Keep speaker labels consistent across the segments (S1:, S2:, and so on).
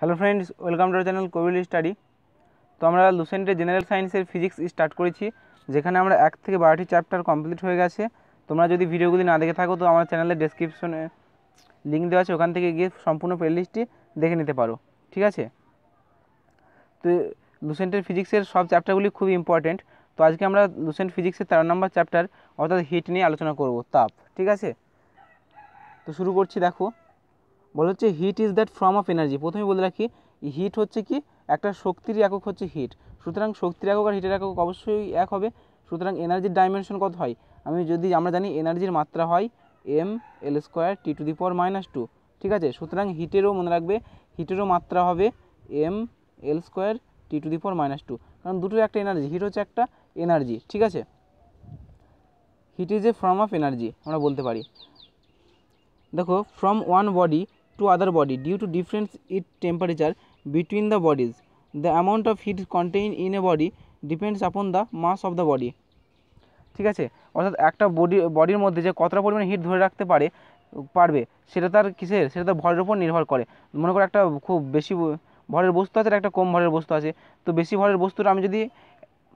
S1: Hello friends welcome to channel কোভিল study তো আমরা লুসেন্টের জেনারেল সায়েন্সের ফিজিক্স স্টার্ট করেছি যেখানে আমরা এক থেকে বারোটি চ্যাপ্টার কমপ্লিট হয়ে গেছে তোমরা যদি ভিডিওগুলি না দেখে থাকো তো আমার চ্যানেলের ডেসক্রিপশনে লিঙ্ক দেওয়া আছে ওখান থেকে গিয়ে সম্পূর্ণ প্লেলিস্টটি দেখে নিতে পারো ঠিক আছে তো লুসেন্টের ফিজিক্সের সব চ্যাপ্টারগুলি খুব ইম্পর্টেন্ট তো আজকে আমরা লুসেন্ট ফিজিক্সের তেরো নম্বর চ্যাপ্টার অর্থাৎ হিট নিয়ে আলোচনা করব তাপ ঠিক আছে তো শুরু করছি দেখো বলে হচ্ছে heat is that form of energy প্রথমে বলে রাখি হিট হচ্ছে কি একটা শক্তির একক হচ্ছে হিট সুতরাং শক্তির একক আর হিটের একক অবশ্যই এক হবে সুতরাং এনার্জির ডাইমেনশন কত হয় আমি যদি আমরা জানি এনার্জির মাত্রা হয় M L square T to the power minus two ঠিক আছে সুতরাং হিটেরও মনে রাখবে হিটেরও মাত্রা হবে M L square T to the power minus two কারণ দুটোর একটা এনার্জি হিট হচ্ছে একটা এনার্জি ঠিক আছে heat is a form of energy আমরা বলতে পারি দেখো from one body to other body due to difference in temperature between the bodies. The amount of heat contained in a body depends upon the mass of the body. ঠিক আছে অর্থাৎ একটা body বডির মধ্যে যে কতটা পরিমাণে হিট ধরে রাখতে পারে পারবে সেটা তার কিসের সেটা তার ভরের উপর নির্ভর করে মনে করো একটা খুব বেশি ভরের বস্তু আছে একটা কম ভরের বস্তু আছে তো বেশি ভরের বস্তুটা আমি যদি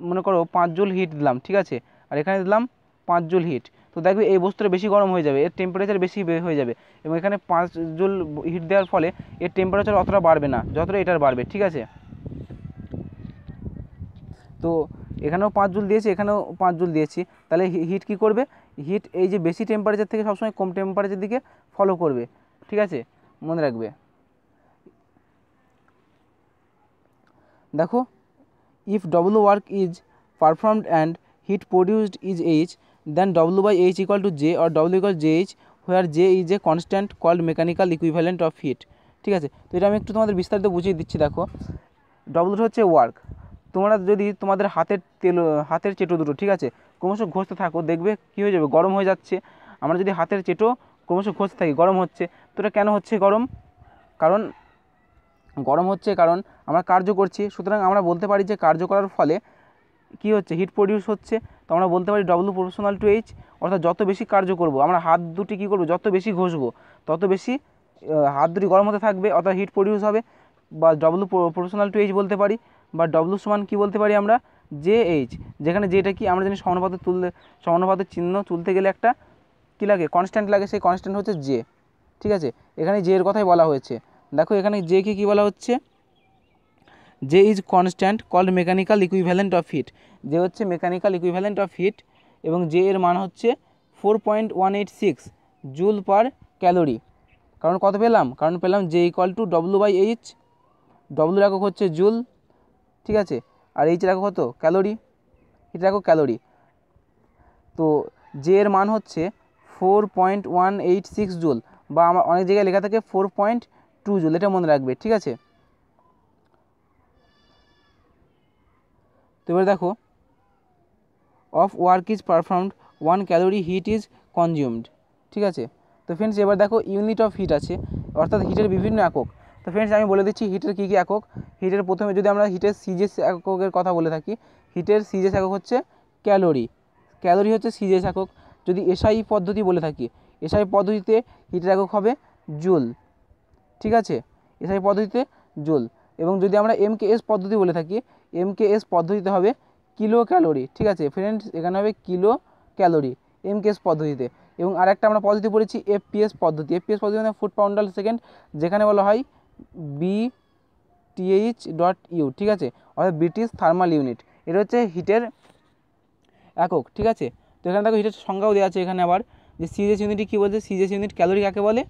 S1: মনে করো পাঁচ জুল হিট দিলাম ঠিক আছে আর এখানে দিলাম পাঁচ জুল হিট তো দেখবে এই বস্তুটা বেশি গরম হয়ে যাবে এর টেম্পারেচার বেশি হয়ে যাবে এবং এখানে পাঁচ জুল হিট দেওয়ার ফলে এর টেম্পারেচার অতটা বাড়বে না যতটা এটার বাড়বে ঠিক আছে তো এখানেও পাঁচ জুল দিয়েছি এখানেও পাঁচ জুল দিয়েছি তাহলে হিট কি করবে হিট এই যে বেশি টেম্পারেচার থেকে সবসময় কম টেম্পারেচার দিকে ফলো করবে ঠিক আছে মনে রাখবে দেখো if double work is performed and heat produced is H W by H H to J or W W J H where J is a constant called mechanical equivalent of heat ঠিক আছে তো এটা আমি একটু তোমাদের বিস্তারিত বুঝিয়ে দিচ্ছি দেখো ডব্লু হচ্ছে ওয়ার্ক তোমরা যদি তোমাদের হাতের তেল হাতের চেটো দুটো ঠিক আছে ক্রমশ ঘষতে থাকো দেখবে কি হয়ে যাবে গরম হয়ে যাচ্ছে আমরা যদি হাতের চেটো ক্রমশ ঘষতে থাকি গরম হচ্ছে তো এটা কেন হচ্ছে গরম কারণ গরম হচ্ছে কারণ আমরা কার্য করছি সুতরাং আমরা বলতে পারি যে কার্য করার ফলে কি হচ্ছে হিট প্রডিউস হচ্ছে আমরা বলতে পারি ডব্লু প্রফেশনাল টু এইচ অর্থাৎ যত বেশি কার্য করব আমরা হাত দুটি কী করব যত বেশি ঘষবো তত বেশি হাত দুটি গরম হতে থাকবে অর্থাৎ হিট প্রডিউস হবে বা ডব্লু প্রফেশনাল টু এইচ বলতে পারি বা ডব্লু সমান কী বলতে পারি আমরা জে এইচ যেখানে যেটা কি আমরা জানি সমানুপাতে তুললে সমানুপাতের চিহ্ন তুলতে গেলে একটা কী লাগে কনস্ট্যান্ট লাগে সেই কনস্ট্যান্ট হচ্ছে জে ঠিক আছে এখানে জে এর কথাই বলা হয়েছে দেখো এখানে জে কে কী বলা হচ্ছে J is constant called mechanical equivalent of heat যে হচ্ছে মেকানিক্যাল ইকুইভ্যালেন্ট অফ হিট এবং জে এর মান হচ্ছে four point one eight six joule per calorie কারণ কত পেলাম কারণ পেলাম J equal to W by H ডব্লুর একক হচ্ছে জুল ঠিক আছে আর এইচের একক কত ক্যালোরি হিটের একক ক্যালোরি তো জে এর মান হচ্ছে four point one eight six joule বা আমার অনেক জায়গায় লেখা থাকে ফোর পয়েন্ট টু জুল এটা মনে রাখবে ঠিক আছে তো এবার দেখো of work is performed one calorie heat is consumed ঠিক আছে তো ফ্রেন্ডস এবার দেখো ইউনিট অফ হিট আছে অর্থাৎ হিটের বিভিন্ন একক তো ফ্রেন্ডস আমি বলে দিচ্ছি হিটের কী কী একক হিটের প্রথমে যদি আমরা হিটের সিজেস এককের কথা বলে থাকি হিটের সিজেস একক হচ্ছে ক্যালোরি ক্যালোরি হচ্ছে সিজেস একক যদি এসআই পদ্ধতি বলে থাকি এসআই পদ্ধতিতে হিটের একক হবে জুল ঠিক আছে এসআই পদ্ধতিতে জুল এবং যদি আমরা এমকেএস পদ্ধতি বলে থাকি এমকেএস পদ্ধতিতে হবে কিলো ক্যালোরি ঠিক আছে ফ্রেন্ডস এখানে হবে কিলো ক্যালোরি এমকেএস পদ্ধতিতে এবং আরেকটা আমরা পদ্ধতি পড়েছি এফপিএস পদ্ধতি এফপিএস পদ্ধতি মানে ফুড পাউন্ডাল সেকেন্ড যেখানে বলা হয় বি টিএইচ ডট ইউ ঠিক আছে অর্থাৎ ব্রিটিশ থার্মাল ইউনিট এটা হচ্ছে হিটের একক ঠিক আছে তো এখানে দেখো হিটের সংখ্যাও দেওয়া আছে এখানে আবার যে সিজেস ইউনিটটি কী বলছে সিজেস ইউনিট ক্যালোরি কাকে বলে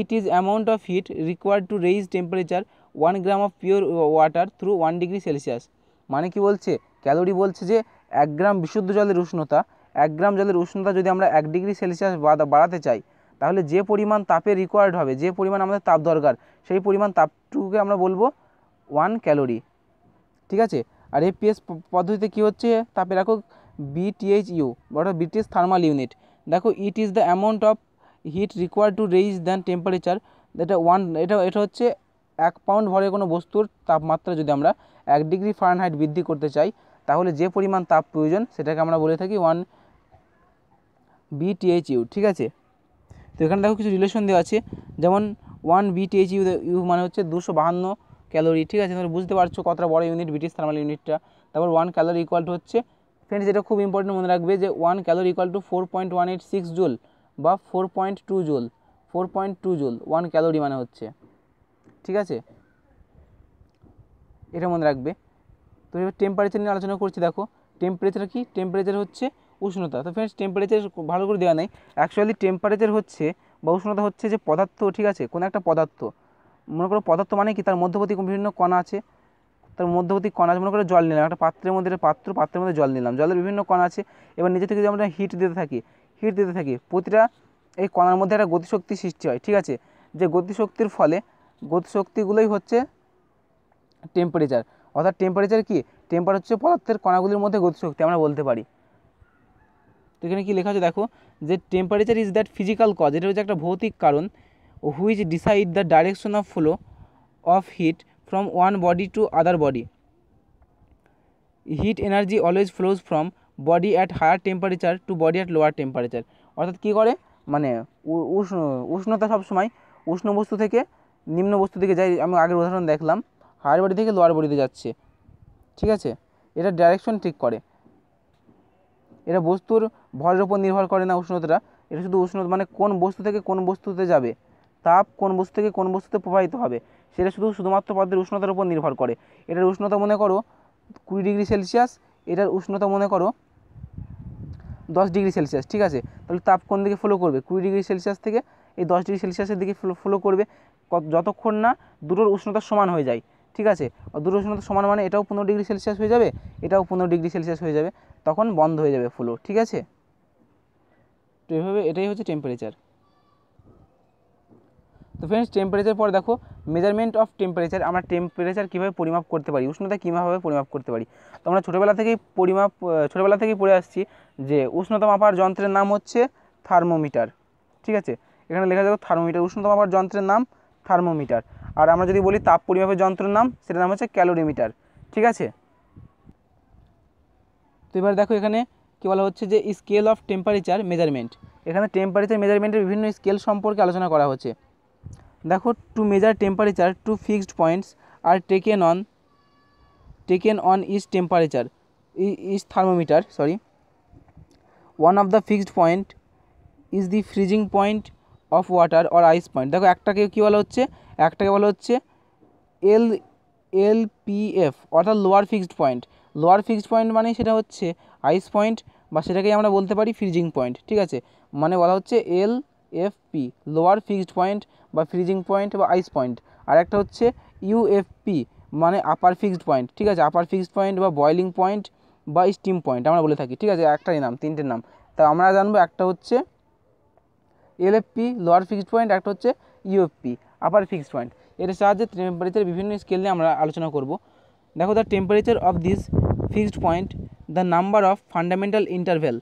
S1: it is amount of heat required to raise temperature one gram of pure water through one degree Celsius মানে কি বলছে ক্যালোরি বলছে যে এক গ্রাম বিশুদ্ধ জলের উষ্ণতা এক গ্রাম জলের উষ্ণতা যদি আমরা এক ডিগ্রি সেলসিয়াস বাড়াতে চাই তাহলে যে পরিমাণ তাপের রিকোয়ার্ড হবে যে পরিমাণ আমাদের তাপ দরকার সেই পরিমাণ তাপটুকুকে আমরা বলবো ওয়ান ক্যালোরি ঠিক আছে আর এপিএস পদ্ধতিতে কী হচ্ছে তাপে রাখো বিটিএইচ ইউ অর্থাৎ ব্রিটিশ থার্মাল ইউনিট দেখো it is the amount of heat required to raise than temperature এটা ওয়ান এটা এটা হচ্ছে এক পাউন্ড ভরে কোনো বস্তুর তাপমাত্রা যদি আমরা এক ডিগ্রি ফারেনহাইট বৃদ্ধি করতে চাই তাহলে যে পরিমাণ তাপ প্রয়োজন সেটাকে আমরা বলে থাকি ওয়ান বিটিএইচ ইউ ঠিক আছে তো এখানে দেখো কিছু রিলেশন দেওয়া আছে যেমন ওয়ান বিটিএইচ ইউ ইউ মানে হচ্ছে দুশো বাহান্ন ক্যালোরি ঠিক আছে তাহলে বুঝতে পারছো কতটা বড় ইউনিট ব্রিটিশ থার্মাল ইউনিটটা তারপর ওয়ান ক্যালোরি ইকুয়াল টু হচ্ছে ফ্রেন্ডস এটা খুব ইম্পর্টেন্ট মনে রাখবে যে one calorie equal to four point one eight six joule বা four point two joule four point two joule one calorie মানে হচ্ছে ঠিক আছে এটা মনে রাখবে তো এবার টেম্পারেচার নিয়ে আলোচনা করছি দেখো টেম্পারেচার কি টেম্পারেচার হচ্ছে উষ্ণতা তো ফ্রেন্ডস টেম্পারেচার ভালো করে দেওয়া নেই অ্যাকচুয়ালি টেম্পারেচার হচ্ছে বা উষ্ণতা হচ্ছে যে পদার্থ ঠিক আছে কোনো একটা পদার্থ মনে করো পদার্থ মানে কি তার মধ্যবর্তী বিভিন্ন কণা আছে তার মধ্যবর্তী কণা আছে মনে করো জল নিলাম একটা পাত্রের মধ্যে পাত্র পাত্রের মধ্যে জল নিলাম জলের বিভিন্ন কণা আছে এবার নিজে থেকে যদি আমরা হিট দিতে থাকি হিট দিতে থাকি প্রতিটা এই কণার মধ্যে একটা গতিশক্তি সৃষ্টি হয় ঠিক আছে যে গতিশক্তির ফলে গতিশক্তিগুলোই হচ্ছে টেম্পারেচার অর্থাৎ টেম্পারেচার কি টেম্পারেচার হচ্ছে পদার্থের কণাগুলির মধ্যে গতিশক্তি আমরা বলতে পারি তো এখানে কী লেখা আছে দেখো যে temperature is that physical cause এটা হচ্ছে একটা ভৌতিক কারণ which decide the direction of flow of heat from one body to other body heat energy always flows from body at higher temperature to body at lower temperature অর্থাৎ কী করে মানে উষ্ণ উষ্ণতা সবসময় উষ্ণ বস্তু থেকে নিম্ন বস্তু থেকে যাই আমি আগের উদাহরণ দেখলাম হায়ার বডি থেকে লোয়ার বডিতে যাচ্ছে ঠিক আছে এটা ডাইরেকশন ঠিক করে এটা বস্তুর ভরের উপর নির্ভর করে না উষ্ণতাটা এটা শুধু উষ্ণতা মানে কোন বস্তু থেকে কোন বস্তুতে যাবে তাপ কোন বস্তু থেকে কোন বস্তুতে প্রবাহিত হবে সেটা শুধু শুধুমাত্র পাত্রের উষ্ণতার উপর নির্ভর করে এটার উষ্ণতা মনে করো কুড়ি ডিগ্রি সেলসিয়াস এটার উষ্ণতা মনে করো দশ ডিগ্রি সেলসিয়াস ঠিক আছে তাহলে তাপ কোন দিকে ফলো করবে কুড়ি ডিগ্রি সেলসিয়াস থেকে এই দশ ডিগ্রি সেলসিয়াসের দিকে ফলো করবে যতক্ষণ না দুটোর উষ্ণতা সমান হয়ে যায় ঠিক আছে দুটো উষ্ণতা সমান মানে এটাও পনেরো ডিগ্রি সেলসিয়াস হয়ে যাবে এটাও পনেরো ডিগ্রি সেলসিয়াস হয়ে যাবে তখন বন্ধ হয়ে যাবে ফ্লো ঠিক আছে তো এইভাবে এটাই হচ্ছে টেম্পারেচার তো ফ্রেন্ডস টেম্পারেচার পর দেখো মেজারমেন্ট অফ টেম্পারেচার আমরা টেম্পারেচার কীভাবে পরিমাপ করতে পারি উষ্ণতা কীভাবে পরিমাপ করতে পারি তো আমরা ছোটোবেলা থেকেই পরিমাপ ছোটোবেলা থেকেই পড়ে আসছি যে উষ্ণতা মাপার যন্ত্রের নাম হচ্ছে থার্মোমিটার ঠিক আছে এখানে লেখা যাবে থার্মোমিটার উষ্ণতা মাপার যন্ত্রের নাম থার্মোমিটার আর আমরা যদি বলি তাপ পরিমাপের যন্ত্রের নাম সেটার নাম হচ্ছে ক্যালোরিমিটার ঠিক আছে তো এবার দেখো এখানে কি বলা হচ্ছে যে স্কেল অফ টেম্পারেচার মেজারমেন্ট এখানে টেম্পারেচার মেজারমেন্টের বিভিন্ন স্কেল সম্পর্কে আলোচনা করা হচ্ছে দেখো to measure temperature two fixed points are taken on taken on is temperature is thermometer sorry one of the fixed point is the freezing point of water or ice point দেখো একটাকে কী বলা হচ্ছে একটাকে বলা হচ্ছে এল এল পি এফ অর্থাৎ lower fixed point lower fixed point মানে সেটা হচ্ছে আইস পয়েন্ট বা সেটাকেই আমরা বলতে পারি ফ্রিজিং পয়েন্ট ঠিক আছে মানে বলা হচ্ছে L F P lower fixed point বা ফ্রিজিং পয়েন্ট বা আইস পয়েন্ট আর একটা হচ্ছে ইউএফপি মানে আপার ফিক্সড পয়েন্ট ঠিক আছে আপার ফিক্সড পয়েন্ট বা বয়লিং পয়েন্ট বা স্টিম পয়েন্ট আমরা বলে থাকি ঠিক আছে একটাই নাম তিনটের নাম তা আমরা জানবো একটা হচ্ছে এলএফপি লোয়ার ফিক্সড পয়েন্ট একটা হচ্ছে ইউএফপি আপার ফিক্সড পয়েন্ট এর সাহায্যে টেম্পারেচার বিভিন্ন স্কেল নিয়ে আমরা আলোচনা করব দেখো the temperature of this fixed point the number of fundamental interval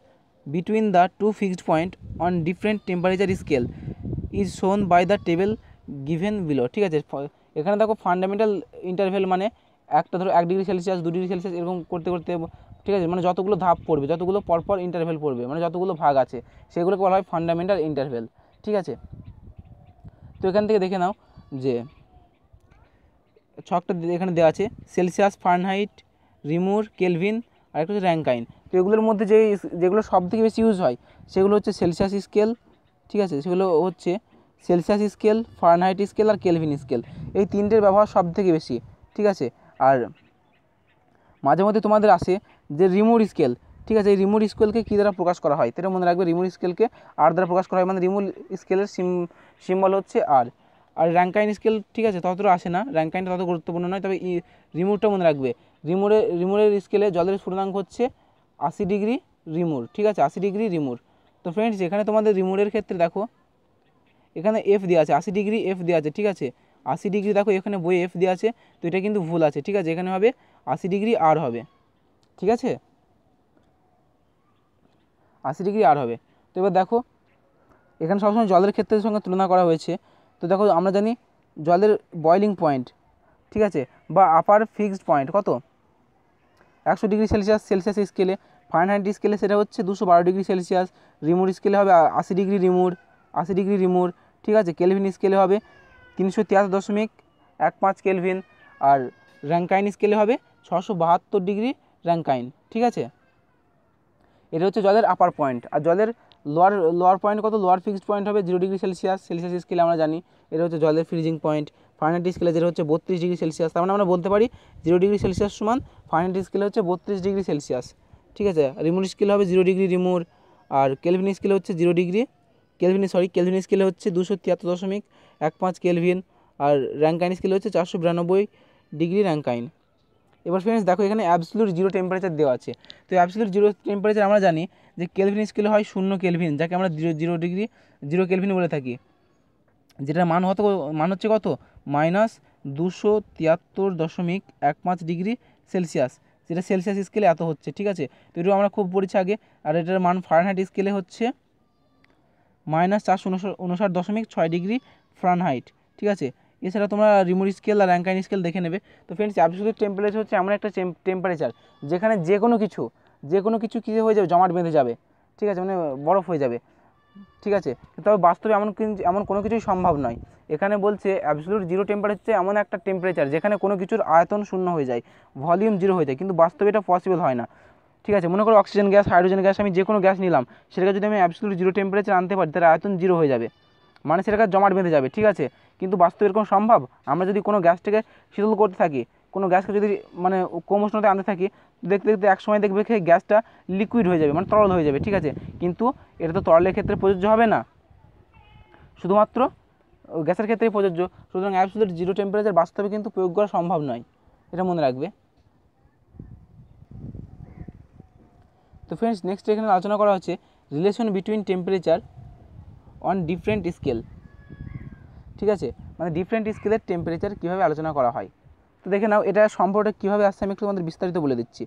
S1: between the two fixed point on different temperature scale is shown by the table given below ঠিক আছে এখানে দেখো ফান্ডামেন্টাল ইন্টারভেল মানে একটা ধরো এক ডিগ্রি সেলসিয়াস দু degree Celsius এরকম করতে করতে ঠিক আছে মানে যতগুলো ধাপ পড়বে যতগুলো পরপর ইন্টারভেল পড়বে মানে যতগুলো ভাগ আছে সেগুলোকে বলা হয় ফান্ডামেন্টাল ইন্টারভেল ঠিক আছে তো এখান থেকে দেখে নাও যে ছকটা এখানে দেওয়া আছে সেলসিয়াস ফার্নহাইট রিমুর কেলভিন আর একটা হচ্ছে র্যাঙ্কাইন তো এগুলোর মধ্যে যে যেগুলো সব থেকে বেশি ইউজ হয় সেগুলো হচ্ছে সেলসিয়াস স্কেল ঠিক আছে সেগুলো হচ্ছে সেলসিয়াস স্কেল ফার্নহাইট স্কেল আর কেলভিন স্কেল এই তিনটের ব্যবহার সব থেকে বেশি ঠিক আছে আর মাঝে মধ্যে তোমাদের আসে যে রিমুর স্কেল ঠিক আছে এই রিমোট স্কেলকে কী দ্বারা প্রকাশ করা হয় সেটা মনে রাখবে রিমোট স্কেলকে আর দ্বারা প্রকাশ করা হয় মানে রিমোট স্কেলের সিম সিম্বল হচ্ছে আর আর র্যাঙ্কাইন স্কেল ঠিক আছে ততটা আসে না র্যাঙ্কাইনটা তত গুরুত্বপূর্ণ নয় তবে রিমোটটা মনে রাখবে রিমোটে রিমোটের স্কেলে জলের পূর্ণাঙ্ক হচ্ছে আশি ডিগ্রি রিমোট ঠিক আছে আশি ডিগ্রি রিমোট তো ফ্রেন্ডস এখানে তোমাদের রিমোটের ক্ষেত্রে দেখো এখানে এফ দেওয়া আছে আশি ডিগ্রি এফ দেওয়া আছে ঠিক আছে আশি ডিগ্রি দেখো এখানে বই এফ দেওয়া আছে তো এটা কিন্তু ভুল আছে ঠিক আছে এখানে হবে আশি ডিগ্রি আর হবে ঠিক আছে আশি ডিগ্রি আর হবে তো এবার দেখো এখানে সবসময় জলের ক্ষেত্রের সঙ্গে তুলনা করা হয়েছে তো দেখো আমরা জানি জলের বয়লিং পয়েন্ট ঠিক আছে বা আপার ফিক্সড পয়েন্ট কত একশো ডিগ্রি সেলসিয়াস সেলসিয়াস স্কেলে ফারেনহাইট স্কেলে সেটা হচ্ছে দুশো বারো ডিগ্রি সেলসিয়াস রিমোর স্কেলে হবে আশি ডিগ্রি রিমোর আশি ডিগ্রি রিমোর ঠিক আছে কেলভিন স্কেলে হবে তিনশো তিয়াত্তর দশমিক এক পাঁচ কেলভিন আর র্যাঙ্কাইন স্কেলে হবে ছশো বাহাত্তর ডিগ্রি র্যাঙ্কাইন ঠিক আছে এটা হচ্ছে জলের আপার পয়েন্ট আর জলের লোয়ার লোয়ার পয়েন্ট কত লোয়ার ফিক্সড পয়েন্ট হবে জিরো ডিগ্রি সেলসিয়াস সেলসিয়াস স্কেলে আমরা জানি এটা হচ্ছে জলের ফ্রিজিং পয়েন্ট ফারেনহাইট স্কেলে যেটা হচ্ছে বত্রিশ ডিগ্রি সেলসিয়াস তার মানে আমরা বলতে পারি জিরো ডিগ্রি সেলসিয়াস সমান ফারেনহাইট স্কেলে হচ্ছে বত্রিশ ডিগ্রি সেলসিয়াস ঠিক আছে রিমোর স্কেলে হবে জিরো ডিগ্রি রিমোর আর কেলভিন স্কেলে হচ্ছে zero degree Kelvin sorry Kelvin স্কেলে হচ্ছে দুশো তিয়াত্তর দশমিক এক পাঁচ কেলভিন আর র্যাঙ্কাইন স্কেলে হচ্ছে চারশো বিরানব্বই ডিগ্রি র্যাঙ্কাইন এবার ফ্রেন্ডস দেখো এখানে অ্যাবসলুট জিরো টেম্পারেচার দেওয়া আছে তো অ্যাবসলুট জিরো টেম্পারেচার আমরা জানি যে কেলভিন স্কেলে হয় শূন্য কেলভিন যাকে আমরা zero zero degree zero Kelvin বলে থাকি যেটার মান হত মান হচ্ছে কত মাইনাস দুশো তিয়াত্তর দশমিক এক পাঁচ ডিগ্রি সেলসিয়াস যেটা সেলসিয়াস স্কেলে এত হচ্ছে ঠিক আছে তো এটাও আমরা খুব পড়েছি আগে আর এটার মান ফারেনহাইট স্কেলে হচ্ছে মাইনাস চারশো উনষাট দশমিক ছয় ডিগ্রি ফারেনহাইট ঠিক আছে এছাড়া তোমরা রিমোট স্কেল আর র্যাঙ্কাইন স্কেল দেখে নেবে তো ফ্রেন্ডস অ্যাবসোলিউট টেম্পারেচার হচ্ছে এমন একটা টেম্পারেচার যেখানে যে কোনো কিছু যে কোনো কিছু কী হয়ে যাবে জমাট বেঁধে যাবে ঠিক আছে মানে বরফ হয়ে যাবে ঠিক আছে তবে বাস্তবে এমন এমন কোনো কিছুই সম্ভব নয় এখানে বলছে অ্যাবসলিউট জিরো টেম্পারেচার এমন একটা টেম্পারেচার যেখানে কোনো কিছুর আয়তন শূন্য হয়ে যায় ভলিউম জিরো হয়ে যায় কিন্তু বাস্তবে এটা পসিবল হয় না ঠিক আছে মনে করো অক্সিজেন গ্যাস হাইড্রোজেন গ্যাস আমি যে কোনো গ্যাস নিলাম সেটাকে যদি আমি অ্যাবসলিউট জিরো টেম্পারেচার আনতে পারি তার আয়তন জিরো হয়ে যাবে মানে সেটাকে জমাট বেঁধে যাবে ঠিক আছে কিন্তু বাস্তবে এরকম সম্ভব আমরা যদি কোনো গ্যাসটাকে শীতল করতে থাকি কোনো গ্যাসকে যদি মানে কম উষ্ণতায় আনতে থাকি দেখতে দেখতে এক সময় দেখবে সেই গ্যাসটা লিকুইড হয়ে যাবে মানে তরল হয়ে যাবে ঠিক আছে কিন্তু এটা তো তরলের ক্ষেত্রে প্রযোজ্য হবে না শুধুমাত্র গ্যাসের ক্ষেত্রেই প্রযোজ্য সুতরাং অ্যাবসুলেট জিরো টেম্পারেচার বাস্তবে কিন্তু প্রয়োগ করা সম্ভব নয় এটা মনে রাখবে তো ফ্রেন্ডস নেক্সট এখানে আলোচনা করা হচ্ছে relation between temperature on different scale ঠিক আছে মানে ডিফারেন্ট স্কেলের টেম্পারেচার কীভাবে আলোচনা করা হয় তো দেখে নাও এটা সম্পর্কটা কীভাবে আসছে আমি একটু তোমাদের বিস্তারিত বলে দিচ্ছি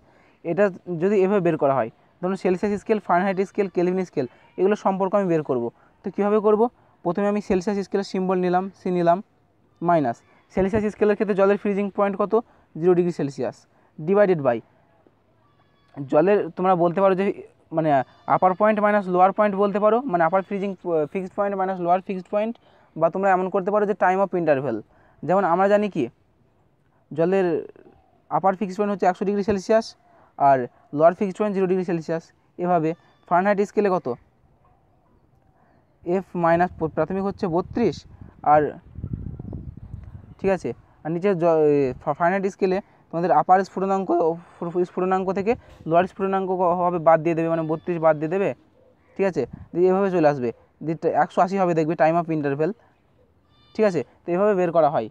S1: এটা যদি এভাবে বের করা হয় ধরুন Celsius scale Fahrenheit scale Kelvin scale এগুলো সম্পর্ক আমি বের করব তো কীভাবে করব প্রথমে আমি সেলসিয়াস স্কেলের সিম্বল নিলাম সি নিলাম মাইনাস সেলসিয়াস স্কেলের ক্ষেত্রে জলের ফ্রিজিং পয়েন্ট কত zero degree Celsius divided by জলের তোমরা বলতে পারো যে মানে upper point minus lower point বলতে পারো মানে upper freezing fixed point minus lower fixed point বা তোমরা এমন করতে পারো যে টাইম অফ ইন্টারভেল যেমন আমরা জানি কি জলের আপার ফিক্সড পয়েন্ট হচ্ছে একশো ডিগ্রি সেলসিয়াস আর lower fixed point zero degree Celsius এভাবে ফার্নহাইট স্কেলে কত এফ মাইনাস প্রাথমিক হচ্ছে বত্রিশ আর ঠিক আছে আর নিচে ফার্নহাইট স্কেলে তোমাদের আপার স্ফুটনাঙ্ক স্ফুটনাঙ্ক থেকে লোয়ার স্ফুটনাঙ্ক হবে বাদ দিয়ে দেবে মানে বত্রিশ বাদ দিয়ে দেবে ঠিক আছে দিয়ে এভাবে চলে আসবে দিয়ে একশো আশি হবে দেখবে টাইম অফ ইন্টারভেল ঠিক আছে তো এভাবে বের করা হয়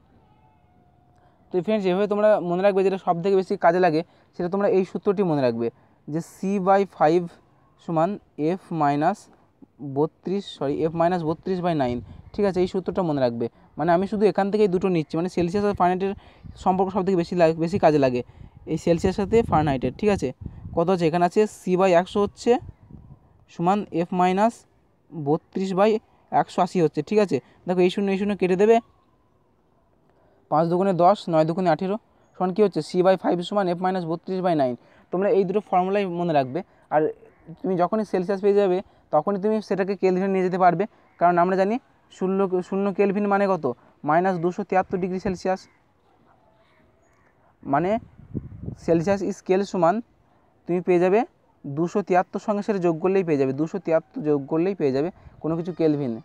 S1: তো ফ্রেন্ডস এভাবে তোমরা মনে রাখবে যেটা সব থেকে বেশি কাজে লাগে সেটা তোমরা এই সূত্রটি মনে রাখবে যে সি বাই ফাইভ সমান এফ মাইনাস বত্রিশ সরি এফ মাইনাস বত্রিশ বাই নাইন ঠিক আছে এই সূত্রটা মনে রাখবে মানে আমি শুধু এখান থেকেই দুটো নিচ্ছি মানে সেলসিয়াস আর ফারেনহাইটের সম্পর্ক সব থেকে বেশি লাগে বেশি কাজে লাগে এই সেলসিয়াস সাথে ফারেনহাইটের ঠিক আছে কত আছে এখানে আছে সি বাই একশো হচ্ছে সমান এফ মাইনাস বত্রিশ বাই একশো আশি হচ্ছে ঠিক আছে দেখো এই শূন্য এই শূন্য কেটে দেবে পাঁচ দুগুণে দশ নয় দুগুণে আঠেরো সমান কী হচ্ছে সি বাই ফাইভ সমান এফ মাইনাস বত্রিশ বাই নাইন তোমরা এই দুটো ফর্মুলাই মনে রাখবে আর তুমি যখনই সেলসিয়াস পেয়ে যাবে তখনই তুমি সেটাকে কেলভিনে নিয়ে যেতে পারবে কারণ আমরা জানি শূন্য শূন্য কেলভিন মানে কত মাইনাস দুশো তিয়াত্তর ডিগ্রি সেলসিয়াস মানে সেলসিয়াস স্কেল সমান তুমি পেয়ে যাবে দুশো তিয়াত্তর সঙ্গে সেটা যোগ করলেই পেয়ে যাবে দুশো তিয়াত্তর যোগ করলেই পেয়ে যাবে কোনো কিছু কেলভিনে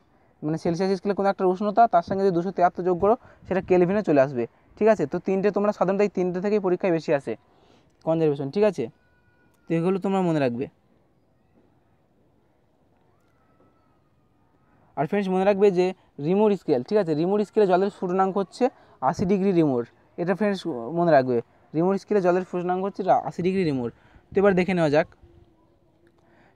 S1: মানে সেলসিয়াস স্কেলে কোনো একটা উষ্ণতা তার সঙ্গে যদি দুশো তিয়াত্তর যোগ করো সেটা কেলভিনে চলে আসবে ঠিক আছে তো তিনটে তোমরা সাধারণত এই তিনটে থেকেই পরীক্ষায় বেশি আসে কনজারভেশন ঠিক আছে তো এগুলো তোমরা মনে রাখবে আর ফ্রেন্ডস মনে রাখবে যে রিমোর স্কেল ঠিক আছে রিমোর স্কেলে জলের স্ফুটনাঙ্ক হচ্ছে আশি ডিগ্রি রিমোর এটা ফ্রেন্ডস মনে রাখবে রিমোর স্কেলে জলের স্ফুটনাঙ্ক হচ্ছে আশি ডিগ্রি রিমোর তো এবার দেখে নেওয়া যাক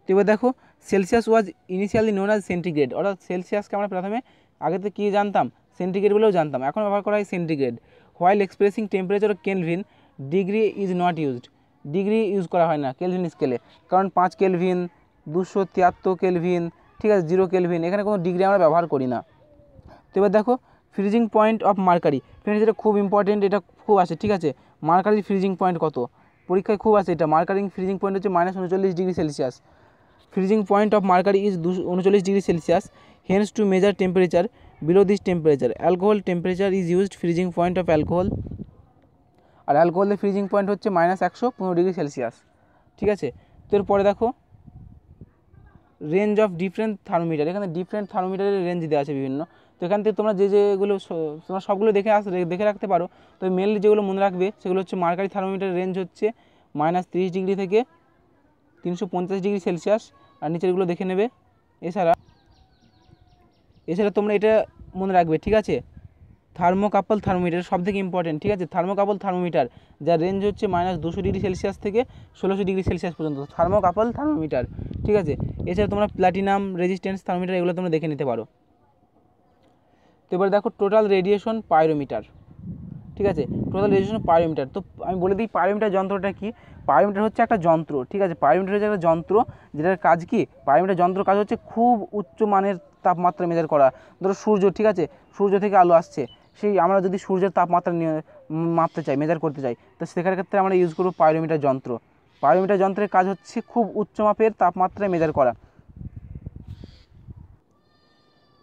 S1: তো এবার দেখো Celsius was initially known as centigrade অর্থাৎ সেলসিয়াসকে আমরা প্রথমে আগে তো কী জানতাম সেন্টিগ্রেড বলেও জানতাম এখন ব্যবহার করা হয় centigrade while expressing temperature Kelvin degree is not used degree use করা হয় না কেলভিন স্কেলে কারণ পাঁচ কেলভিন দুশো তিয়াত্তর কেলভিন ঠিক আছে জিরো কেলভিন এখানে কোনো ডিগ্রি আমরা ব্যবহার করি না তো এবার দেখো freezing point of mercury friends এটা খুব ইম্পর্টেন্ট এটা খুব আছে ঠিক আছে মার্কারির ফ্রিজিং পয়েন্ট কত পরীক্ষায় খুব আছে এটা মার্কারিং ফ্রিজিং পয়েন্ট হচ্ছে মাইনাস উনচল্লিশ degree Celsius freezing point of mercury is দুশো উনচল্লিশ degree Celsius hence to measure temperature below this temperature alcohol temperature is used freezing point of alcohol আর অ্যালকোহলের ফ্রিজিং পয়েন্ট হচ্ছে মাইনাস একশো পনেরো ডিগ্রি সেলসিয়াস ঠিক আছে তো এরপরে দেখো রেঞ্জ অফ ডিফারেন্ট থার্মোমিটার এখানে ডিফারেন্ট থার্মোমিটারের রেঞ্জ দেওয়া আছে বিভিন্ন তো এখান থেকে তোমরা যে যেগুলো তোমরা সবগুলো দেখে আস দেখে রাখতে পারো তো মেনলি যেগুলো মনে রাখবে সেগুলো হচ্ছে মার্কারি থার্মোমিটারের রেঞ্জ হচ্ছে মাইনাস তিরিশ ডিগ্রি থেকে তিনশো পঞ্চাশ ডিগ্রি সেলসিয়াস আর নিচেরগুলো দেখে নেবে এছাড়া এছাড়া তোমরা এটা মনে রাখবে ঠিক আছে থার্মোকাপল থার্মোমিটার সব থেকে ইম্পর্টেন্ট ঠিক আছে থার্মোকাপল থার্মোমিটার যার রেঞ্জ হচ্ছে মাইনাস দুশো ডিগ্রি সেলসিয়াস থেকে ষোলোশো ডিগ্রি সেলসিয়াস পর্যন্ত থার্মোকাপল থার্মোমিটার ঠিক আছে এছাড়া তোমরা প্ল্যাটিনাম রেজিস্ট্যান্স থার্মোমিটার এগুলো তোমরা দেখে নিতে পারো তো এবার দেখো টোটাল রেডিয়েশন পায়রোমিটার ঠিক আছে টোটাল রেডিয়েশন পায়োমিটার তো আমি বলে দিই পায়োমিটার যন্ত্রটা কি পায়রোমিটার হচ্ছে একটা যন্ত্র ঠিক আছে পায়োমিটার হচ্ছে একটা যন্ত্র যেটার কাজ কি পায়োমিটার যন্ত্র কাজ হচ্ছে খুব উচ্চ মানের তাপমাত্রা মেজার করা ধরো সূর্য ঠিক আছে সূর্য থেকে আলো আসছে সেই আমরা যদি সূর্যের তাপমাত্রা নিয়ে মাপতে চাই মেজার করতে চাই তো সেখানের ক্ষেত্রে আমরা ইউজ করব পায়োমিটার যন্ত্র পায়োমিটার যন্ত্রের কাজ হচ্ছে খুব উচ্চ মাপের তাপমাত্রায় মেজার করা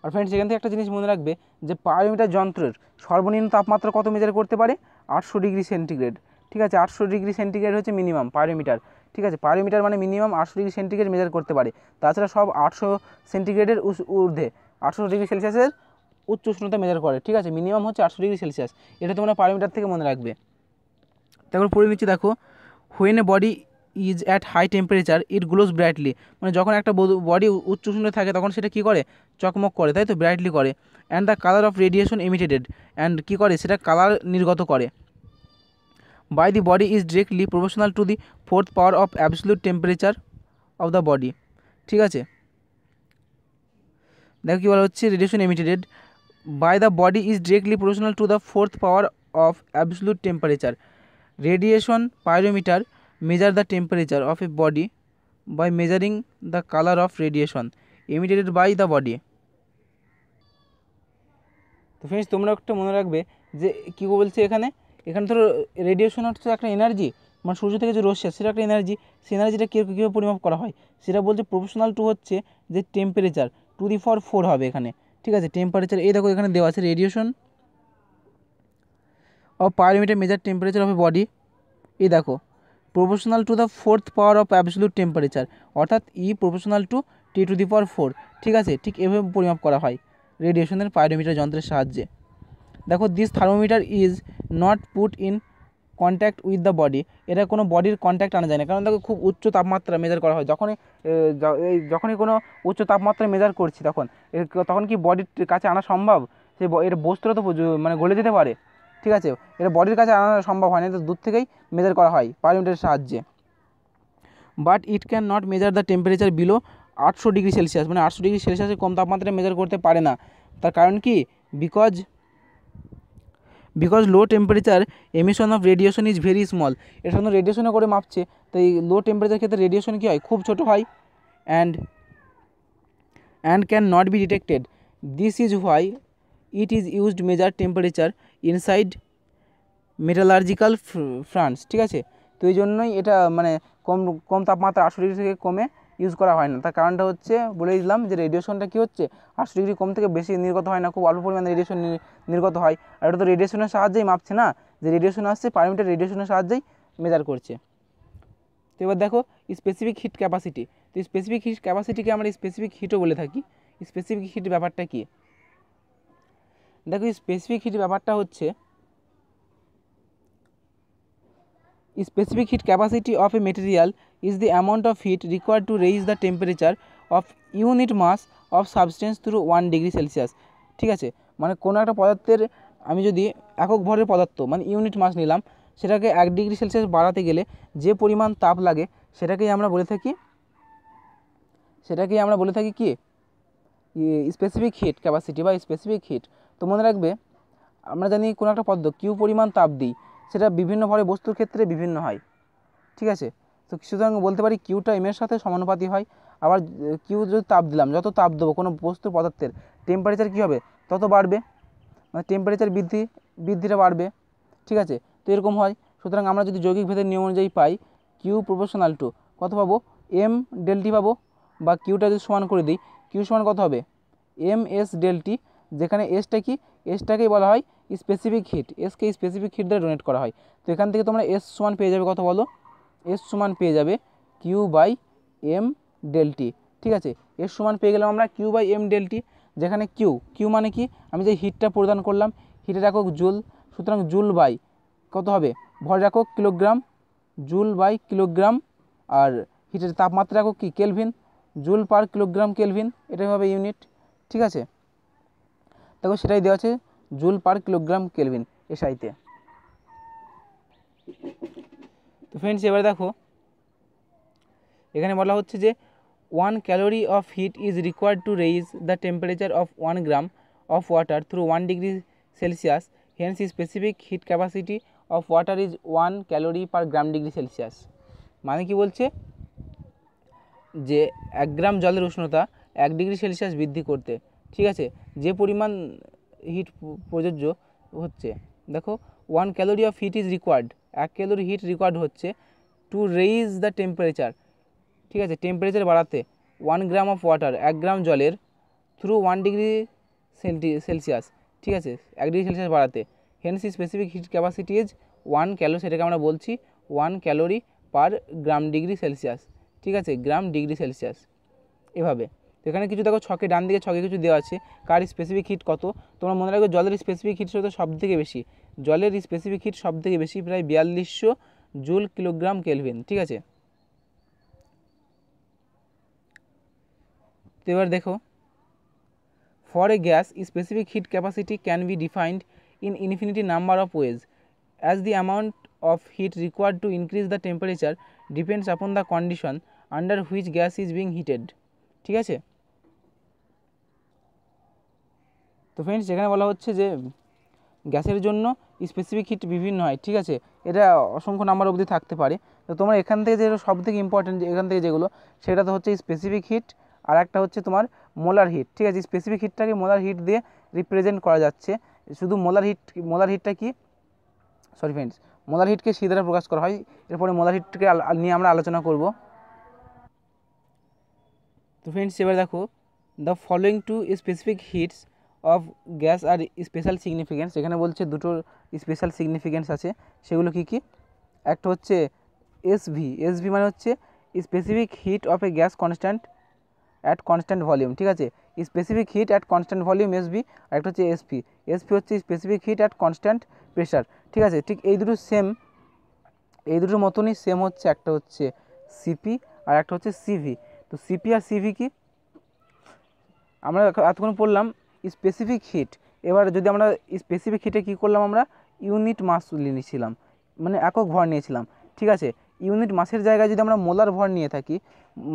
S1: আর ফ্রেন্ডস এখান থেকে একটা জিনিস মনে রাখবে যে পায়োমিটার যন্ত্রের সর্বনিম্ন তাপমাত্রা কত মেজার করতে পারে আটশো ডিগ্রি সেন্টিগ্রেড ঠিক আছে আটশো ডিগ্রি সেন্টিগ্রেড হচ্ছে মিনিমাম পায়রোমিটার ঠিক আছে পায়োমিটার মানে মিনিমাম আটশো ডিগ্রি সেন্টিগ্রেড মেজার করতে পারে তাছাড়া সব আটশো সেন্টিগ্রেডের ঊর্ধ্বে আটশো ডিগ্রি সেলসিয়াসের উচ্চ উষ্ণতা মেজার করে ঠিক আছে মিনিমাম হচ্ছে আটশো ডিগ্রি সেলসিয়াস এটা তোমরা পারমিটার থেকে মনে রাখবে তারপর পড়ে নিচ্ছি দেখো when a body is at high temperature it glows brightly মানে যখন একটা বডি উচ্চ উষ্ণতা থাকে তখন সেটা কী করে চকমক করে তাই তো ব্রাইটলি করে and the colour of radiation imitated and কী করে সেটা কালার নির্গত করে by the body is directly professional to the fourth power of absolute temperature of the body ঠিক আছে দেখো কী বলা হচ্ছে radiation imitated by the body is directly proportional to the fourth power of absolute temperature. Radiation pyrometer measure the temperature of a body by measuring the color of radiation emitted by the body. তো friends তোমরা একটা মনে রাখবে যে কী বলছে এখানে এখানে ধরো রেডিয়েশন হচ্ছে একটা এনার্জি মানে সূর্য থেকে যে রশ্মি সেটা একটা এনার্জি সেই এনার্জিটা কী কীভাবে পরিমাপ করা হয় সেটা বলছে প্রফেশনাল টু হচ্ছে যে temperature to the for four হবে এখানে ঠিক আছে টেম্পারেচার এই দেখো এখানে দেওয়া আছে radiation of per measure temperature of a body এই দেখো proportional to the fourth power of absolute temperature অর্থাৎ E proportional to T to the power four ঠিক আছে ঠিক এভাবে পরিমাপ করা হয় রেডিয়েশনের পাইরোমিটার যন্ত্রের সাহায্যে দেখো this thermometer is not put in contact with the body এটা কোনো বডির কন্ট্যাক্ট আনা যায় না কারণ তাকে খুব উচ্চ তাপমাত্রা মেজার করা হয় যখনই এই যখনই কোনো উচ্চ তাপমাত্রা মেজার করছি তখন তখন কি বডির কাছে আনা সম্ভব সে এর বস্ত্র তো মানে গলে যেতে পারে ঠিক আছে এটা বডির কাছে আনা সম্ভব হয় না এটা দূর থেকেই মেজার করা হয় পারমিটারের সাহায্যে but it can not measure the temperature below আটশো ডিগ্রি সেলসিয়াস মানে আটশো ডিগ্রি সেলসিয়াসে কম তাপমাত্রায় মেজার করতে পারে না তার কারণ কি because because low temperature emission of radiation is very small এটা সাধারণত রেডিয়েশনে করে মাপছে তাই লো টেম্পারেচার ক্ষেত্রে রেডিয়েশন কী হয় খুব ছোট হয় and and can not be detected this is why it is used measure temperature inside metallurgical furnace ঠিক আছে তো এই জন্যই এটা মানে কম কম তাপমাত্রা আটষট্টি থেকে কমে ইউজ করা হয় না তার কারণটা হচ্ছে বলে দিলাম যে রেডিয়েশনটা কী হচ্ছে আটশো ডিগ্রি কম থেকে বেশি নির্গত হয় না খুব অল্প পরিমাণে রেডিয়েশন নির্গত হয় আর এটা তো রেডিয়েশনের সাহায্যেই মাপছে না যে রেডিয়েশন আসছে পারমিটার রেডিয়েশনের সাহায্যেই মেজার করছে তো এবার দেখো স্পেসিফিক হিট ক্যাপাসিটি তো স্পেসিফিক হিট ক্যাপাসিটিকে আমরা স্পেসিফিক হিটও বলে থাকি স্পেসিফিক হিট ব্যাপারটা কী দেখো স্পেসিফিক হিট ব্যাপারটা হচ্ছে specific heat capacity of a material is the amount of heat required to raise the temperature of unit mass of substance through 1 degree celsius ঠিক আছে মানে কোনো একটা পদার্থের আমি যদি একক ভরের পদার্থ মানে ইউনিট মাস নিলাম সেটাকে এক ডিগ্রি সেলসিয়াস বাড়াতে গেলে যে পরিমাণ তাপ লাগে সেটাকেই আমরা বলে থাকি সেটাকেই আমরা বলে থাকি কি স্পেসিফিক হিট ক্যাপাসিটি বা স্পেসিফিক হিট তো মনে রাখবে আমরা জানি কোনো একটা পদ্ম কিউ পরিমাণ তাপ দিই সেটা বিভিন্ন ভরে বস্তুর ক্ষেত্রে বিভিন্ন হয় ঠিক আছে তো সুতরাং বলতে পারি কিউটা এমের সাথে সমানুপাতি হয় আবার কিউ যদি তাপ দিলাম যত তাপ দেবো কোনো বস্তুর পদার্থের টেম্পারেচার কী হবে তত বাড়বে মানে টেম্পারেচার বৃদ্ধি বৃদ্ধিটা বাড়বে ঠিক আছে তো এরকম হয় সুতরাং আমরা যদি যৌগিক ভেদের নিয়ম অনুযায়ী পাই কিউ প্রপোর্শনাল টু কত পাবো এম ডেলটি পাবো বা কিউটা যদি সমান করে দিই কিউ সমান কত হবে এম এস ডেলটি যেখানে এসটা কি এসটাকেই বলা হয় স্পেসিফিক হিট এসকে স্পেসিফিক হিট দ্বারা ডোনেট করা হয় তো এখান থেকে তোমরা এস সমান পেয়ে যাবে কত বলো এস সমান পেয়ে যাবে কিউ বাই এম ডেলটি ঠিক আছে এর সমান পেয়ে গেলাম আমরা কিউ বাই এম ডেলটি যেখানে কিউ কিউ মানে কি আমি যে হিটটা প্রদান করলাম হিটের একক জুল সুতরাং জুল বাই কত হবে ভর একক কিলোগ্রাম জুল বাই কিলোগ্রাম আর হিটের তাপমাত্রা একক কি kelvin joule per kilogram kelvin এটাই হবে ইউনিট ঠিক আছে দেখো সেটাই দেওয়া আছে জুল পার কিলোগ্রাম কেলভিন এসআইতে তো ফ্রেন্ডস এবার দেখো এখানে বলা হচ্ছে যে one calorie of heat is required to raise the temperature of one gram of water through one degree Celsius hence specific heat capacity of water is one calorie per gram degree Celsius মানে কি বলছে যে এক গ্রাম জলের উষ্ণতা এক degree Celsius বৃদ্ধি করতে ঠিক আছে যে পরিমাণ হিট প্রযোজ্য হচ্ছে দেখো one calorie of heat is required এক ক্যালোরি হিট রিকোয়ার্ড হচ্ছে টু রেইজ দ্য টেম্পারেচার ঠিক আছে টেম্পারেচার বাড়াতে ওয়ান গ্রাম অফ ওয়াটার এক গ্রাম জলের থ্রু ওয়ান ডিগ্রি সেলসিয়াস ঠিক আছে এক ডিগ্রি সেলসিয়াস বাড়াতে hence specific heat capacity is one calorie সেটাকে আমরা বলছি one calorie per gram degree Celsius ঠিক আছে গ্রাম ডিগ্রি সেলসিয়াস এভাবে এখানে কিছু দেখো ছকে ডান দিকে ছকে কিছু দেওয়া আছে কার স্পেসিফিক হিট কত তোমরা মনে রাখবে জলের স্পেসিফিক হিট সব থেকে বেশি জলের স্পেসিফিক হিট সবথেকে বেশি প্রায় বিয়াল্লিশশো জুল কিলোগ্রাম কেলভিন ঠিক আছে তো এবার দেখো for a gas specific heat capacity can be defined in infinity number of ways as the amount of heat required to increase the temperature depends upon the condition under which gas is being heated ঠিক আছে তো friends এখানে বলা হচ্ছে যে গ্যাসের জন্য specific hit বিভিন্ন হয় ঠিক আছে এটা অসংখ্য নাম্বার অবধি থাকতে পারে তো তোমার এখান থেকে যেটা সব থেকে ইম্পর্টেন্ট এখান থেকে যেগুলো সেটা তো হচ্ছে স্পেসিফিক হিট আর একটা হচ্ছে তোমার মোলার হিট ঠিক আছে স্পেসিফিক হিটটাকে মোলার হিট দিয়ে রিপ্রেজেন্ট করা যাচ্ছে শুধু মোলার হিট মোলার হিটটা কি সরি ফ্রেন্ডস মোলার হিটকে দ্বারা প্রকাশ করা হয় এরপরে মোলার হিটকে নিয়ে আমরা আলোচনা করব তো ফ্রেন্ডস এবার দেখো the following two specific heats of gas are special significance এখানে বলছে দুটো স্পেশাল সিগনিফিকেন্স আছে সেগুলো কি কি একটা হচ্ছে এসভি এসভি মানে হচ্ছে specific heat of a gas constant at constant volume ঠিক আছে specific heat at constant volume SV আর একটা হচ্ছে এসপি এসপি হচ্ছে specific heat at constant pressure ঠিক আছে ঠিক এই দুটো সেম এই দুটোর মতনই সেম হচ্ছে একটা হচ্ছে সিপি আর একটা হচ্ছে সিভি তো সিপি আর সিভি কি আমরা এতক্ষণ পড়লাম স্পেসিফিক হিট এবার যদি আমরা স্পেসিফিক হিটে কী করলাম আমরা ইউনিট মাস নিয়েছিলাম মানে একক ভর নিয়েছিলাম ঠিক আছে ইউনিট মাসের জায়গায় যদি আমরা মোলার ভর নিয়ে থাকি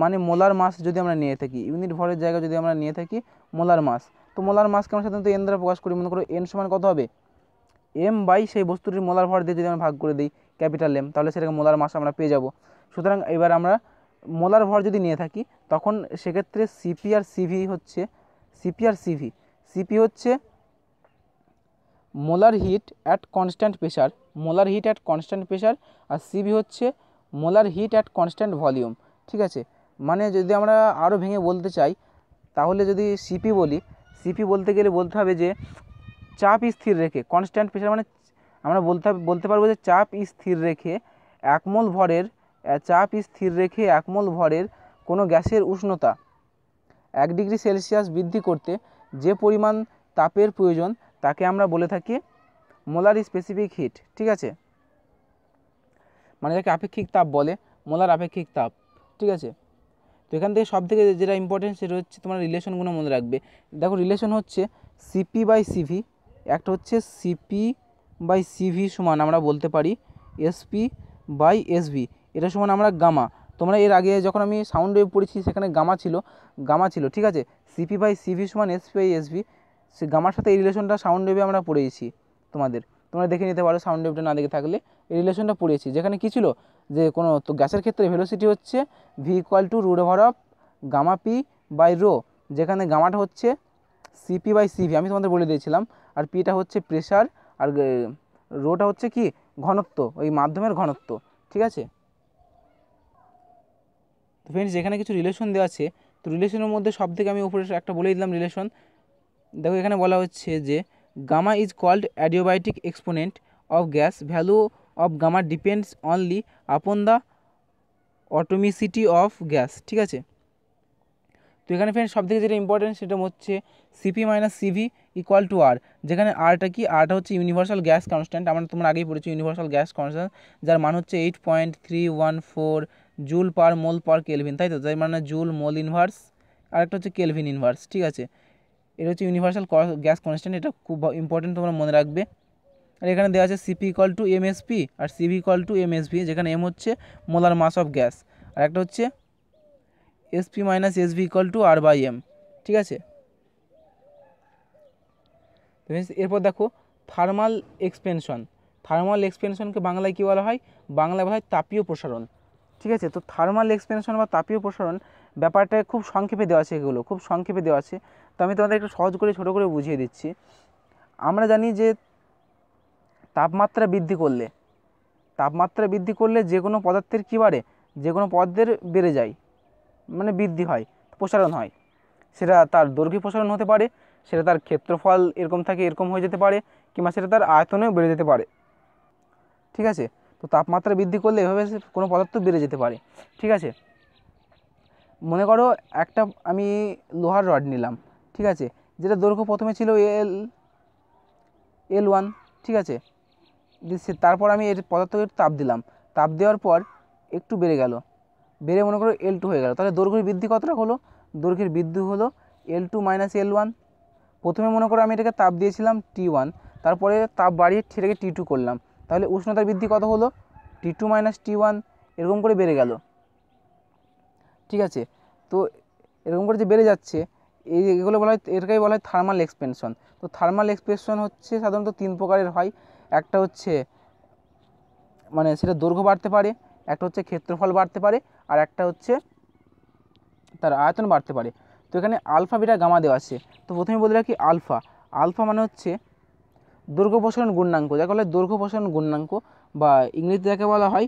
S1: মানে মোলার মাস যদি আমরা নিয়ে থাকি ইউনিট ভরের জায়গায় যদি আমরা নিয়ে থাকি মোলার মাস তো মোলার মাসকে আমরা সাধারণত এন দ্বারা প্রকাশ করি মনে করো এন সমান কত হবে এম বাই সেই বস্তুটির মোলার ভর দিয়ে যদি আমরা ভাগ করে দিই ক্যাপিটাল এম তাহলে সেটাকে মোলার মাস আমরা পেয়ে যাব সুতরাং এবার আমরা মোলার ভর যদি নিয়ে থাকি তখন সেক্ষেত্রে সিপি আর সিভি হচ্ছে সিপিআর সিভি সিপি হচ্ছে molar heat at constant pressure molar heat at constant pressure আর সিবি হচ্ছে molar heat at constant volume ঠিক আছে মানে যদি আমরা আরও ভেঙে বলতে চাই তাহলে যদি সিপি বলি সিপি বলতে গেলে বলতে হবে যে চাপ স্থির রেখে কনস্ট্যান্ট প্রেশার মানে আমরা বলতে বলতে পারবো যে চাপ স্থির রেখে একমল ভরের চাপ স্থির রেখে একমল ভরের কোনো গ্যাসের উষ্ণতা এক ডিগ্রি সেলসিয়াস বৃদ্ধি করতে যে পরিমাণ তাপের প্রয়োজন তাকে আমরা বলে থাকি মোলার স্পেসিফিক হিট ঠিক আছে মানে যাকে আপেক্ষিক তাপ বলে মোলার আপেক্ষিক তাপ ঠিক আছে তো এখান থেকে সব থেকে যেটা ইম্পর্টেন্ট সেটা হচ্ছে তোমার রিলেশনগুলো মনে রাখবে দেখো রিলেশন হচ্ছে সিপি বাই সিভি একটা হচ্ছে সিপি বাই সিভি সমান আমরা বলতে পারি এসপি বাই এসভি এটা সমান আমরা গামা তোমরা এর আগে যখন আমি সাউন্ড ওয়েভ পড়েছি সেখানে গামা ছিল গামা ছিল ঠিক আছে সিপি বাই সিভি সমান এসপি বাই এসভি সে গামার সাথে এই রিলেশনটা সাউন্ড ওয়েভে আমরা পড়েছি তোমাদের তোমরা দেখে নিতে পারো সাউন্ড ওয়েভটা না দেখে থাকলে এই রিলেশনটা পড়েছি যেখানে কী ছিল যে কোনো তো গ্যাসের ক্ষেত্রে ভেলোসিটি হচ্ছে V equal to root over of gamma P by rho যেখানে গামাটা হচ্ছে সিপি বাই সিভি আমি তোমাদের বলে দিয়েছিলাম আর পিটা হচ্ছে প্রেশার আর রোটা হচ্ছে কি ঘনত্ব ওই মাধ্যমের ঘনত্ব ঠিক আছে তো ফ্রেন্ডস এখানে কিছু রিলেশন দেওয়া আছে তো রিলেশনের মধ্যে সব থেকে আমি উপরে একটা বলে দিলাম রিলেশন দেখো এখানে বলা হচ্ছে যে gamma is called adiabatic exponent of gas value of gamma depends only upon the atomicity of gas ঠিক আছে তো এখানে ফ্রেন্ড থেকে যেটা ইম্পর্টেন্ট সেটা হচ্ছে CP minus CV equal to R যেখানে আরটা কি আরটা হচ্ছে ইউনিভার্সাল গ্যাস কনস্ট্যান্ট আমরা তোমরা আগেই পড়েছি ইউনিভার্সাল গ্যাস কনস্ট্যান্ট যার মান হচ্ছে eight point three one four joule per mole per kelvin তাই তো তাই মানে জুল মোল ইনভার্স আর একটা হচ্ছে কেলভিন ইনভার্স ঠিক আছে এটা হচ্ছে ইউনিভার্সাল গ্যাস কনস্ট্যান্ট এটা খুব ইম্পর্টেন্ট তোমরা মনে রাখবে আর এখানে দেওয়া আছে সিপি ইকল টু এমএসপি আর সিভি ইকল টু এমএসপি যেখানে এম হচ্ছে মোলার মাস অফ গ্যাস আর একটা হচ্ছে SP minus SV equal to R by M ঠিক আছে এরপর দেখো থার্মাল এক্সপেনশন থার্মাল এক্সপেনশনকে বাংলায় কী বলা হয় বাংলায় বলা হয় তাপীয় প্রসারণ ঠিক আছে তো থার্মাল এক্সপেনশন বা তাপীয় প্রসারণ ব্যাপারটা খুব সংক্ষেপে দেওয়া আছে এগুলো খুব সংক্ষেপে দেওয়া আছে তো আমি তোমাদের একটু সহজ করে ছোটো করে বুঝিয়ে দিচ্ছি আমরা জানি যে তাপমাত্রা বৃদ্ধি করলে তাপমাত্রা বৃদ্ধি করলে যে কোনো পদার্থের কী বাড়ে যে কোনো পদার্থের বেড়ে যায় মানে বৃদ্ধি হয় প্রসারণ হয় সেটা তার দৈর্ঘ্য প্রসারণ হতে পারে সেটা তার ক্ষেত্রফল এরকম থাকে এরকম হয়ে যেতে পারে কিংবা সেটা তার আয়তনেও বেড়ে যেতে পারে ঠিক আছে তো তাপমাত্রা বৃদ্ধি করলে এভাবে কোনো পদার্থ বেড়ে যেতে পারে ঠিক আছে মনে করো একটা আমি লোহার রড নিলাম ঠিক আছে যেটা দৈর্ঘ্য প্রথমে ছিল এল এল ওয়ান ঠিক আছে তারপর আমি এর পদার্থকে তাপ দিলাম তাপ দেওয়ার পর একটু বেড়ে গেল বেড়ে মনে করো এল টু হয়ে গেল তাহলে দৈর্ঘ্যের বৃদ্ধি কতটা হলো দৈর্ঘ্যের বৃদ্ধি হলো L two minus L one প্রথমে মনে করো আমি এটাকে তাপ দিয়েছিলাম টি ওয়ান তারপরে তাপ বাড়িয়ে সেটাকে টি টু করলাম তাহলে উষ্ণতার বৃদ্ধি কত হলো T two minus T one এরকম করে বেড়ে গেল ঠিক আছে তো এরকম করে যে বেড়ে যাচ্ছে এই এগুলো বলা হয় এটাকেই বলা হয় থার্মাল এক্সপেনশন তো থার্মাল এক্সপেনশন হচ্ছে সাধারণত তিন প্রকারের হয় একটা হচ্ছে মানে সেটা দৈর্ঘ্য বাড়তে পারে একটা হচ্ছে ক্ষেত্রফল বাড়তে পারে আর একটা হচ্ছে তার আয়তন বাড়তে পারে তো এখানে আলফা বিটা গামা দেওয়া আছে তো প্রথমে বলে রাখি আলফা আলফা মানে হচ্ছে দৈর্ঘ্য প্রসারণ গুণাঙ্ক যাকে বলে দৈর্ঘ্য প্রসারণ গুণাঙ্ক বা ইংরেজিতে যাকে বলা হয়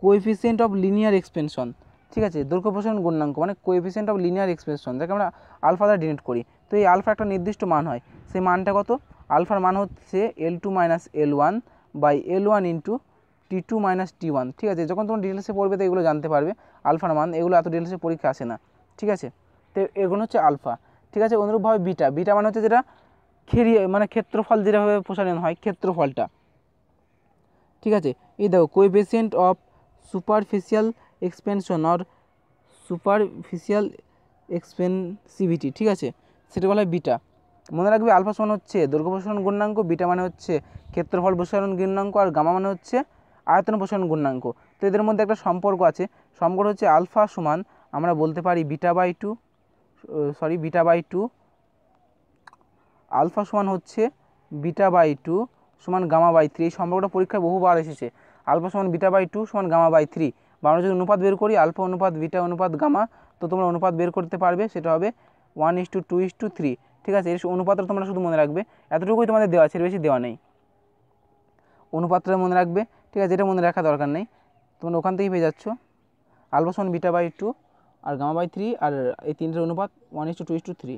S1: কোএফিসিয়েন্ট অফ লিনিয়ার এক্সপেনশন ঠিক আছে দৈর্ঘ্য প্রসারণ গুণাঙ্ক মানে কোএফিসিয়েন্ট অফ লিনিয়ার এক্সপেনশন যাকে আমরা আলফা দ্বারা ডিনোট করি তো এই আলফা একটা নির্দিষ্ট মান হয় সেই মানটা কত আলফার মান হচ্ছে L two minus L one by L one into T two minus T one ঠিক আছে যখন তোমার ডিটেলসে পড়বে তো এগুলো জানতে পারবে আলফার মান এগুলো এত ডিটেলসে পরীক্ষা আসে না ঠিক আছে তো এগুলো হচ্ছে আলফা ঠিক আছে অনুরূপভাবে বিটা বিটা মানে হচ্ছে যেটা খেরি মানে ক্ষেত্রফল যেভাবে প্রসারণ হয় ক্ষেত্রফলটা ঠিক আছে এই দেখো coefficient of superficial expansion or superficial expansivity ঠিক আছে সেটা বলা হয় বিটা মনে রাখবে আলফা সমান হচ্ছে দৈর্ঘ্য প্রসারণ গুণাঙ্ক বিটা মানে হচ্ছে ক্ষেত্রফল প্রসারণ গুণাঙ্ক আর গামা মানে হচ্ছে আয়তন প্রসারণ গুণাঙ্ক তো এদের মধ্যে একটা সম্পর্ক আছে সম্পর্ক হচ্ছে আলফা সমান আমরা বলতে পারি beta by two sorry beta by two alpha সমান হচ্ছে বিটা বাই টু সমান গামা বাই থ্রি এই সম্পর্কটা পরীক্ষায় বহুবার এসেছে আলফা সমান বিটা বাই টু সমান গামা বাই থ্রি বা আমরা যদি অনুপাত বের করি আলফা অনুপাত বিটা অনুপাত গামা তো তোমরা অনুপাত বের করতে পারবে সেটা হবে one is to two two is to three আছে এর অনুপাতটা তোমরা শুধু মনে রাখবে এতটুকুই তোমাদের দেওয়া আছে এর বেশি দেওয়া নেই অনুপাতটা মনে রাখবে ঠিক আছে এটা মনে রাখা দরকার নেই তোমরা ওখান থেকেই পেয়ে যাচ্ছ আলফা সমান বিটা বাই টু আর গামা বাই থ্রি আর এই তিনটের অনুপাত one is to two two is to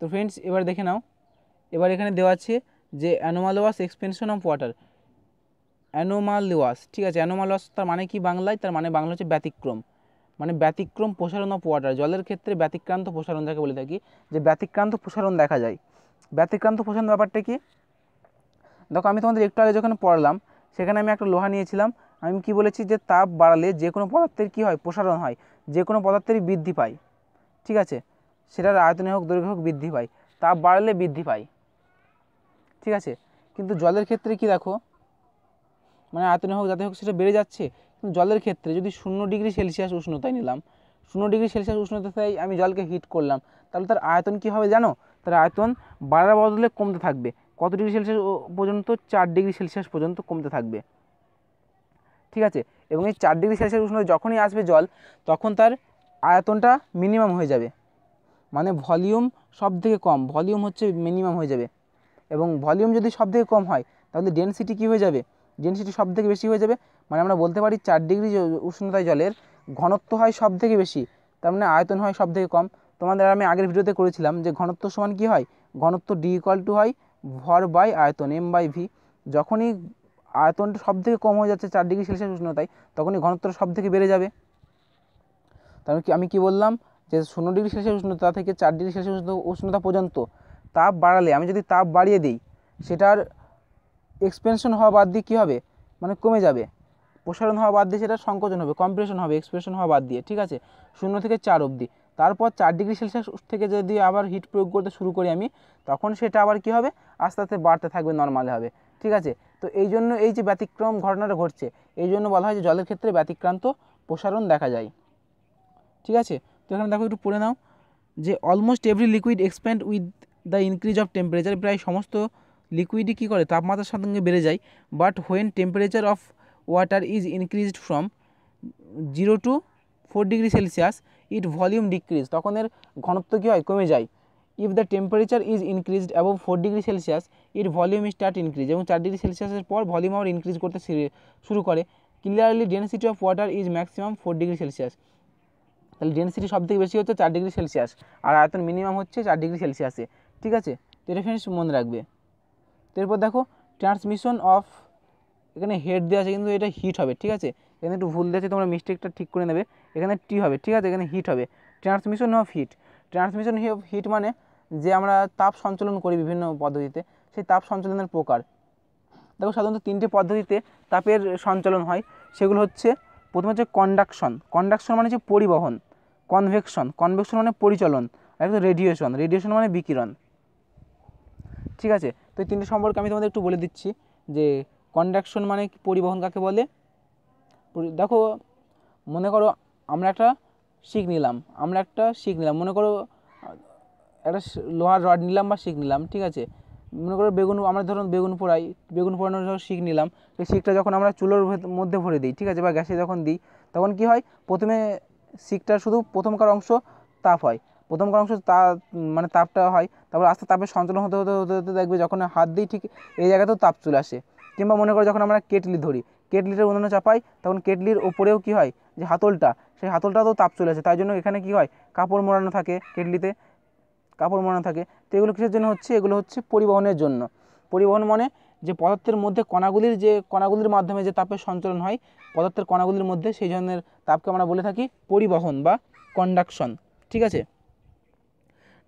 S1: three friends এবার দেখে নাও এবার এখানে দেওয়া আছে যে anomalous expansion of water anomalous ঠিক আছে অ্যানোমালোয়াস তার মানে কি বাংলায় তার মানে বাংলা হচ্ছে ব্যতিক্রম মানে ব্যতিক্রম প্রসারণ অফ ওয়াটার জলের ক্ষেত্রে ব্যতিক্রান্ত প্রসারণ যাকে বলে থাকি যে ব্যতিক্রান্ত প্রসারণ দেখা যায় ব্যতিক্রান্ত প্রসারণ ব্যাপারটা কি দেখো আমি তোমাদের একটু আগে যখন পড়লাম সেখানে আমি একটা লোহা নিয়েছিলাম আমি কি বলেছি যে তাপ বাড়ালে যে কোনো পদার্থের কি হয় প্রসারণ হয় যে কোনো পদার্থেরই বৃদ্ধি পায় ঠিক আছে সেটার আয়তনে হোক দৈর্ঘ্য হোক বৃদ্ধি পায় তাপ বাড়লে বৃদ্ধি পায় ঠিক আছে কিন্তু জলের ক্ষেত্রে কি দেখো মানে আয়তনে হোক যাতে হোক সেটা বেড়ে যাচ্ছে কিন্তু জলের ক্ষেত্রে যদি শূন্য ডিগ্রি সেলসিয়াস উষ্ণতায় নিলাম শূন্য ডিগ্রি সেলসিয়াস উষ্ণতায় আমি জলকে হিট করলাম তাহলে তার আয়তন কী হবে জানো তার আয়তন বাড়ার বদলে কমতে থাকবে কত ডিগ্রি সেলসিয়াস পর্যন্ত চার ডিগ্রি সেলসিয়াস পর্যন্ত কমতে থাকবে ঠিক আছে এবং এই চার ডিগ্রি সেলসিয়াস উষ্ণতা যখনই আসবে জল তখন তার আয়তনটা মিনিমাম হয়ে যাবে মানে ভলিউম সব থেকে কম ভলিউম হচ্ছে মিনিমাম হয়ে যাবে এবং ভলিউম যদি সব থেকে কম হয় তাহলে ডেন্সিটি কী হয়ে যাবে ডেন্সিটি সব থেকে বেশি হয়ে যাবে মানে আমরা বলতে পারি চার ডিগ্রি উষ্ণতায় জলের ঘনত্ব হয় সব থেকে বেশি তার মানে আয়তন হয় সব থেকে কম তোমাদের আমি আগের ভিডিওতে করেছিলাম যে ঘনত্ব সমান কি হয় ঘনত্ব ডি ইকাল টু হয় ভর বাই আয়তন এম বাই ভি যখনই আয়তনটা সব থেকে কম হয়ে যাচ্ছে চার ডিগ্রি সেলসিয়াস উষ্ণতায় তখনই ঘনত্ব সব থেকে বেড়ে যাবে তার মানে কি আমি কি বললাম যে শূন্য ডিগ্রি সেলসিয়াস উষ্ণতা থেকে চার ডিগ্রি সেলসিয়াস উষ্ণতা পর্যন্ত তাপ বাড়ালে আমি যদি তাপ বাড়িয়ে দিই সেটার এক্সপেনশন হওয়া বাদ দিয়ে কী হবে মানে কমে যাবে প্রসারণ হওয়া বাদ দিয়ে সেটা সংকোচন হবে কম্প্রেশন হবে এক্সপ্রেশন হওয়া বাদ দিয়ে ঠিক আছে শূন্য থেকে চার অবধি তারপর চার ডিগ্রি সেলসিয়াস থেকে যদি আবার হিট প্রয়োগ করতে শুরু করি আমি তখন সেটা আবার কি হবে আস্তে আস্তে বাড়তে থাকবে নর্মাল হবে ঠিক আছে তো এই জন্য এই যে ব্যতিক্রম ঘটনাটা ঘটছে এই জন্য বলা হয় যে জলের ক্ষেত্রে ব্যতিক্রান্ত প্রসারণ দেখা যায় ঠিক আছে তো এখানে দেখো একটু পড়ে নাও যে almost every liquid expand with the increase of temperature প্রায় সমস্ত লিকুইডই কী করে তাপমাত্রার সঙ্গে বেড়ে যায় but when temperature of water is increased from zero to four degree Celsius it volume decrease তখন এর ঘনত্ব কী হয় কমে যায় if the temperature is increased above four degree Celsius it volume start increase এবং চার ডিগ্রি সেলসিয়াসের পর ভলিউম আবার ইনক্রিজ করতে শুরু করে clearly density of water is maximum four degree Celsius তাহলে ডেন্সিটি সব থেকে বেশি হচ্ছে চার ডিগ্রি সেলসিয়াস আর আয়তন মিনিমাম হচ্ছে চার ডিগ্রি সেলসিয়াসে ঠিক আছে তো এটা ফ্রেন্ডস মনে রাখবে এরপর দেখো ট্রান্সমিশন অফ এখানে হেড দেওয়া আছে কিন্তু এটা হিট হবে ঠিক আছে এখানে একটু ভুল দেওয়া তোমরা মিস্টেকটা ঠিক করে নেবে এখানে টি হবে ঠিক আছে এখানে হিট হবে transmission of heat transmission of heat মানে যে আমরা তাপ সঞ্চালন করি বিভিন্ন পদ্ধতিতে সেই তাপ সঞ্চালনের প্রকার দেখো সাধারণত তিনটে পদ্ধতিতে তাপের সঞ্চালন হয় সেগুলো হচ্ছে প্রথমে হচ্ছে কন্ডাকশন কন্ডাকশন মানে হচ্ছে পরিবহন কনভেকশন কনভেকশন মানে পরিচলন আর একটা রেডিয়েশন রেডিয়েশন মানে বিকিরণ ঠিক আছে তো এই তিনটে সম্পর্কে আমি তোমাদের একটু বলে দিচ্ছি যে কন্ডাকশন মানে পরিবহন কাকে বলে দেখো মনে করো আমরা একটা শিক নিলাম আমরা একটা শিক নিলাম মনে করো একটা লোহার রড নিলাম বা শিক নিলাম ঠিক আছে মনে করো বেগুন আমরা ধরুন বেগুন পোড়াই বেগুন পোড়ানোর জন্য শিক নিলাম সেই শিকটা যখন আমরা চুলোর মধ্যে ভরে দিই ঠিক আছে বা গ্যাসে যখন দিই তখন কি হয় প্রথমে শিকটার শুধু প্রথমকার অংশ তাপ হয় প্রথমকার অংশ তা মানে তাপটা হয় তারপর আস্তে তাপের সঞ্চালন হতে হতে হতে হতে দেখবে যখন হাত দিই ঠিক এই জায়গাতেও তাপ চলে আসে কিংবা মনে করো যখন আমরা কেটলি ধরি কেটলিটা উন্নয়ন চাপাই তখন কেটলির ওপরেও কি হয় যে হাতলটা সেই হাতলটাতেও তাপ চলে আসে তাই জন্য এখানে কি হয় কাপড় মোড়ানো থাকে কেটলিতে কাপড় মোড়ানো থাকে তো এগুলো কিসের জন্য হচ্ছে এগুলো হচ্ছে পরিবহনের জন্য পরিবহন মানে যে পদার্থের মধ্যে কণাগুলির যে কণাগুলির মাধ্যমে যে তাপের সঞ্চালন হয় পদার্থের কণাগুলির মধ্যে সেই ধরনের তাপকে আমরা বলে থাকি পরিবহন বা কন্ডাকশন ঠিক আছে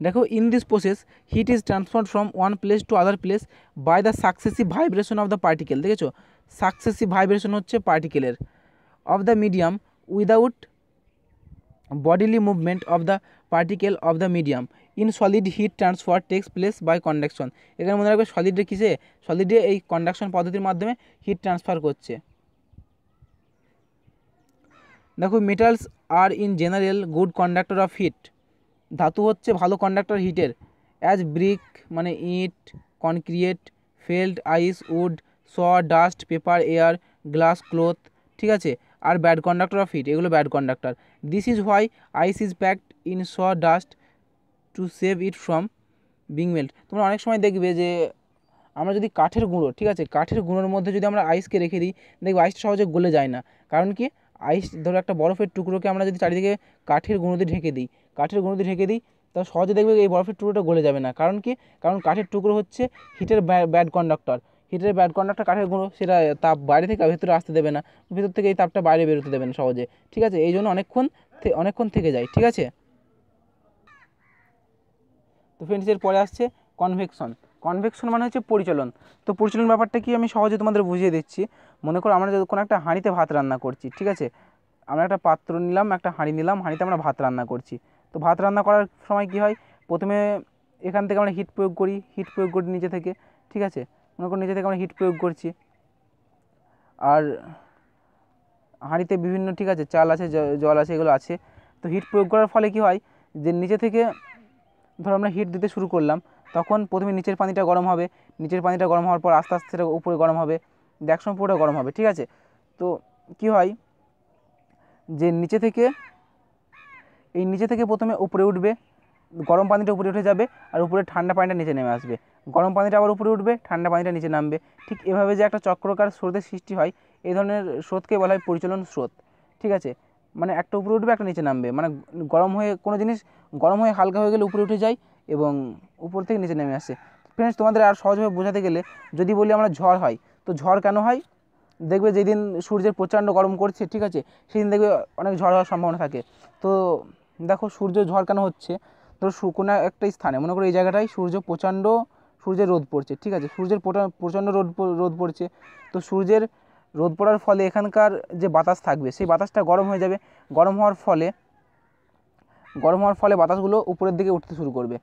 S1: দেখো in this process heat is transfer from one place to other place by the successive vibration of the particle দেখেছো সাকসেসিভ ভাইব্রেশন হচ্ছে পার্টিকেলের of the medium without bodily movement of the particle of the medium in solid heat transfer takes place by conduction এখানে মনে রাখবে সলিডে কিসে সলিডে এই conduction পদ্ধতির মাধ্যমে হিট ট্রান্সফার করছে দেখো metals are in general good conductor of heat ধাতু হচ্ছে ভালো কন্ডাক্টর হিটের অ্যাজ ব্রিক মানে ইট কনক্রিট ফেল্ড আইস উড স ডাস্ট পেপার এয়ার গ্লাস ক্লোথ ঠিক আছে আর ব্যাড কন্ডাক্টর অফ হিট এগুলো bad conductor this is why ice is packed in স ডাস্ট to save it from being melt তোমরা অনেক সময় দেখবে যে আমরা যদি কাঠের গুঁড়ো ঠিক আছে কাঠের গুঁড়োর মধ্যে যদি আমরা আইসকে রেখে দিই দেখবে আইসটা সহজে গলে যায় না কারণ কি আইস ধরো একটা বরফের টুকরোকে আমরা যদি চারিদিকে কাঠের গুঁড়ো দিয়ে ঢেকে দিই কাঠের গুঁড়ো দিয়ে ঢেকে দিই তা সহজে দেখবে এই বরফের টুকরোটা গলে যাবে না কারণ কি কারণ কাঠের টুকরো হচ্ছে হিটের ব্যাড কন্ডাক্টর হিটের ব্যাড কন্ডাক্টর কাঠের গুঁড়ো সেটা তাপ বাইরে থেকে ভেতরে আসতে দেবে না ভেতর থেকে এই তাপটা বাইরে বেরোতে দেবে না সহজে ঠিক আছে এই জন্য অনেকক্ষণ অনেকক্ষণ থেকে যায় ঠিক আছে তো ফ্রেন্ডস এর পরে আসছে কনভেকশন কনভেকশন মানে হচ্ছে পরিচলন তো পরিচলন ব্যাপারটা কি আমি সহজে তোমাদের বুঝিয়ে দিচ্ছি মনে করো আমরা কোনো একটা হাঁড়িতে ভাত রান্না করছি ঠিক আছে আমরা একটা পাত্র নিলাম একটা হাঁড়ি নিলাম হাঁড়িতে আমরা ভাত রান্না করছি তো ভাত রান্না করার সময় কি হয় প্রথমে এখান থেকে আমরা হিট প্রয়োগ করি হিট প্রয়োগ করি নিজে থেকে ঠিক আছে মনে করো নিজে থেকে আমরা হিট প্রয়োগ করছি আর হাঁড়িতে বিভিন্ন ঠিক আছে চাল আছে জল আছে এগুলো আছে তো হিট প্রয়োগ করার ফলে কি হয় যে নিজে থেকে ধরো আমরা হিট দিতে শুরু করলাম তখন প্রথমে নিচের পানিটা গরম হবে নিচের পানিটা গরম হওয়ার পর আস্তে আস্তে উপরে গরম হবে দেখসময় পুরোটা গরম হবে ঠিক আছে তো কি হয় যে নিচে থেকে এই নিচে থেকে প্রথমে উপরে উঠবে গরম পানিটা উপরে উঠে যাবে আর উপরে ঠান্ডা পানিটা নিচে নেমে আসবে গরম পানিটা আবার উপরে উঠবে ঠান্ডা পানিটা নিচে নামবে ঠিক এভাবে যে একটা চক্রকার স্রোতের সৃষ্টি হয় এই ধরনের স্রোতকে বলা হয় পরিচলন স্রোত ঠিক আছে মানে একটা উপরে উঠবে একটা নিচে নামবে মানে গরম হয়ে কোনো জিনিস গরম হয়ে হালকা হয়ে গেলে উপরে উঠে যায় এবং উপর থেকে নিচে নেমে আসে ফ্রেন্ডস তোমাদের আর সহজভাবে বোঝাতে গেলে যদি বলি আমরা ঝড় হয় তো ঝড় কেন হয় দেখবে যেদিন সূর্যের প্রচণ্ড গরম করছে ঠিক আছে সেদিন দেখবে অনেক ঝড় হওয়ার সম্ভাবনা থাকে তো দেখো সূর্য ঝড় কেন হচ্ছে ধরো কোনো একটা স্থানে মনে করো এই জায়গাটায় সূর্য প্রচণ্ড সূর্যের রোদ পড়ছে ঠিক আছে সূর্যের প্রচণ্ড রোদ রোদ পড়ছে তো সূর্যের রোদ পড়ার ফলে এখানকার যে বাতাস থাকবে সেই বাতাসটা গরম হয়ে যাবে গরম হওয়ার ফলে গরম হওয়ার ফলে বাতাসগুলো উপরের দিকে উঠতে শুরু করবে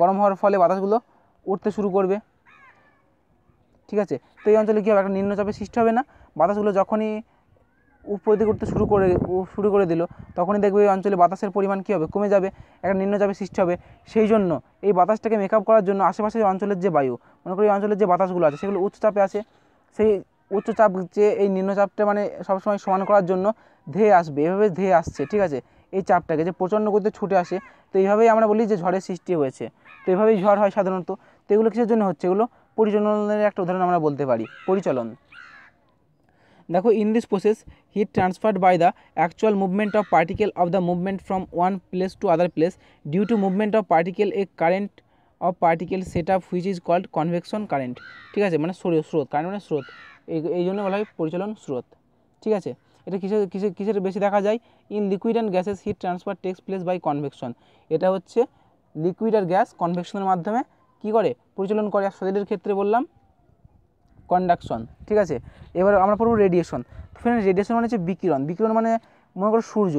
S1: গরম হওয়ার ফলে বাতাসগুলো উঠতে শুরু করবে ঠিক আছে তো এই অঞ্চলে কী হবে একটা নিম্নচাপের সৃষ্টি হবে না বাতাসগুলো যখনই উপরের দিকে উঠতে শুরু করে শুরু করে দিল তখনই দেখবে এই অঞ্চলে বাতাসের পরিমাণ কী হবে কমে যাবে একটা নিম্নচাপের সৃষ্টি হবে সেই জন্য এই বাতাসটাকে মেকআপ করার জন্য আশেপাশের অঞ্চলের যে বায়ু মনে করি অঞ্চলের যে বাতাসগুলো আছে সেগুলো উচ্চ চাপে আছে সেই উচ্চচাপ যে এই নিম্নচাপটা মানে সবসময় সমান করার জন্য ধেয়ে আসবে এভাবে ধেয়ে আসছে ঠিক আছে এই চাপটাকে যে প্রচণ্ড গতিতে ছুটে আসে তো এইভাবেই আমরা বলি যে ঝড়ের সৃষ্টি হয়েছে তো এইভাবেই ঝড় হয় সাধারণত তো এগুলো কিসের জন্য হচ্ছে এগুলো পরিচালনের একটা উদাহরণ আমরা বলতে পারি পরিচলন দেখো in this process heat transferred by the actual movement of particle of the movement from one place to other place due to movement of particle a current of particle set up which is called convection current ঠিক আছে মানে স্রোত current মানে স্রোত এই জন্য বলা হয় পরিচালন স্রোত ঠিক আছে এটা কিসের কিসের কিসের বেশি দেখা যায় in liquid and gases heat transfer takes place by convection এটা হচ্ছে লিকুইড আর গ্যাস কনভেকশনের মাধ্যমে কি করে পরিচালন করে আর সলিডের ক্ষেত্রে বললাম কন্ডাকশন ঠিক আছে এবার আমরা পড়ব রেডিয়েশন ফ্রেন্ড রেডিয়েশন মানে হচ্ছে বিকিরণ বিকিরণ মানে মনে করো সূর্য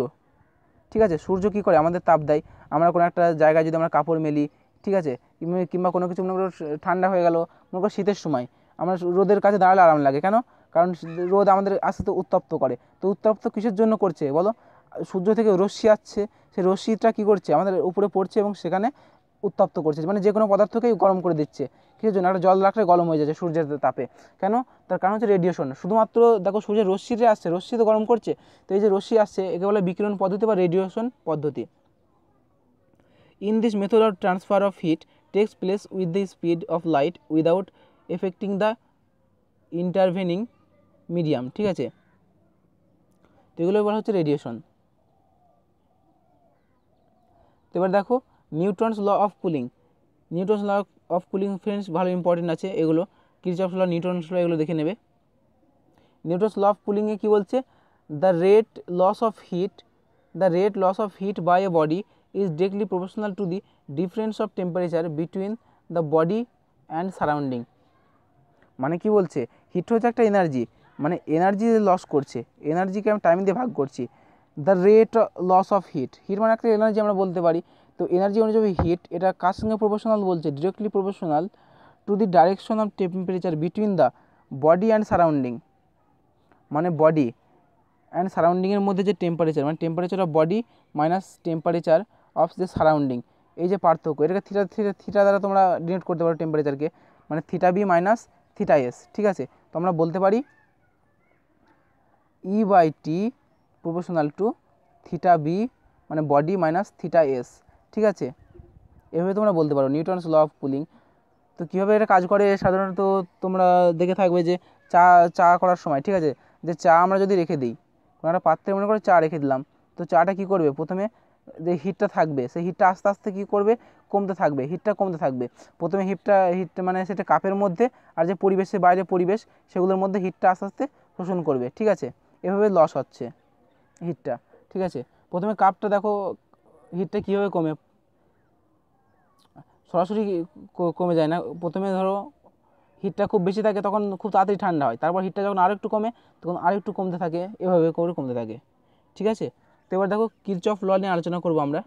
S1: ঠিক আছে সূর্য কি করে আমাদের তাপ দেয় আমরা কোনো একটা জায়গায় যদি আমরা কাপড় মেলি ঠিক আছে কিংবা কোনো কিছু মনে করো ঠান্ডা হয়ে গেল মনে করো শীতের সময় আমরা রোদের কাছে দাঁড়ালে আরাম লাগে কেন কারণ রোদ আমাদের আস্তে উত্তপ্ত করে তো উত্তপ্ত কিসের জন্য করছে বলো সূর্য থেকে রশ্মি আসছে সেই রশ্মিটা কী করছে আমাদের উপরে পড়ছে এবং সেখানে উত্তপ্ত করছে মানে যে কোনো পদার্থকেই গরম করে দিচ্ছে কিসের জন্য একটা জল রাখলে গরম হয়ে যাচ্ছে সূর্যের তাপে কেন তার কারণ হচ্ছে রেডিয়েশন শুধুমাত্র দেখো সূর্যের রশ্মিতে আসছে রশ্মি তো গরম করছে তো এই যে রশ্মি আসছে একে বলে বিকিরণ পদ্ধতি বা রেডিয়েশন পদ্ধতি in this method of transfer of heat takes place with the speed of light without affecting the intervening medium ঠিক আছে তো এগুলো বলা হচ্ছে রেডিয়েশন তো এবার দেখো Newton's law of cooling Newton's law of cooling friends ভালো ইম্পর্টেন্ট আছে এগুলো কিরচফ ল নিউট্রনস ল এগুলো দেখে নেবে নিউট্রনস ল অফ কুলিংয়ে কী বলছে the rate loss of heat the rate loss of heat by a body is directly professional to the difference of temperature between the body and surrounding মানে কি বলছে হিট হচ্ছে একটা এনার্জি মানে এনার্জি লস করছে এনার্জিকে আমি টাইম দিয়ে ভাগ করছি the rate loss of heat heat মানে একটা এনার্জি আমরা বলতে পারি তো এনার্জি অনুযায়ী হিট এটা কার সঙ্গে প্রফেশনাল বলছে directly professional to the direction of temperature between the body and surrounding মানে বডি অ্যান্ড সারাউন্ডিংয়ের মধ্যে যে টেম্পারেচার মানে temperature of body minus temperature of the surrounding এই যে পার্থক্য এটাকে থিটা থিটা থিটা দ্বারা তোমরা ডিনেট করতে পারো টেম্পারেচারকে মানে theta B minus theta S ঠিক আছে তো আমরা বলতে পারি E by T proportional to theta B মানে বডি মাইনাস থিটা এস ঠিক আছে এভাবে তোমরা বলতে পারো নিউটনস ল অফ পুলিং তো কীভাবে এটা কাজ করে সাধারণত তোমরা দেখে থাকবে যে চা চা করার সময় ঠিক আছে যে চা আমরা যদি রেখে দিই কোনো একটা পাত্রে মনে করে চা রেখে দিলাম তো চাটা কি করবে প্রথমে যে হিটটা থাকবে সেই হিটটা আস্তে আস্তে কী করবে কমতে থাকবে হিটটা কমতে থাকবে প্রথমে হিটটা হিট মানে সেটা কাপের মধ্যে আর যে পরিবেশের বাইরে পরিবেশ সেগুলোর মধ্যে হিটটা আস্তে আস্তে শোষণ করবে ঠিক আছে এভাবে লস হচ্ছে হিটটা ঠিক আছে প্রথমে কাপটা দেখো হিটটা কীভাবে কমে সরাসরি কমে যায় না প্রথমে ধরো হিটটা খুব বেশি থাকে তখন খুব তাড়াতাড়ি ঠান্ডা হয় তারপর হিটটা যখন আরেকটু কমে তখন আরেকটু কমতে থাকে এভাবে করে কমতে থাকে ঠিক আছে তো এবার দেখো কিলচ অফ ল নিয়ে আলোচনা করবো আমরা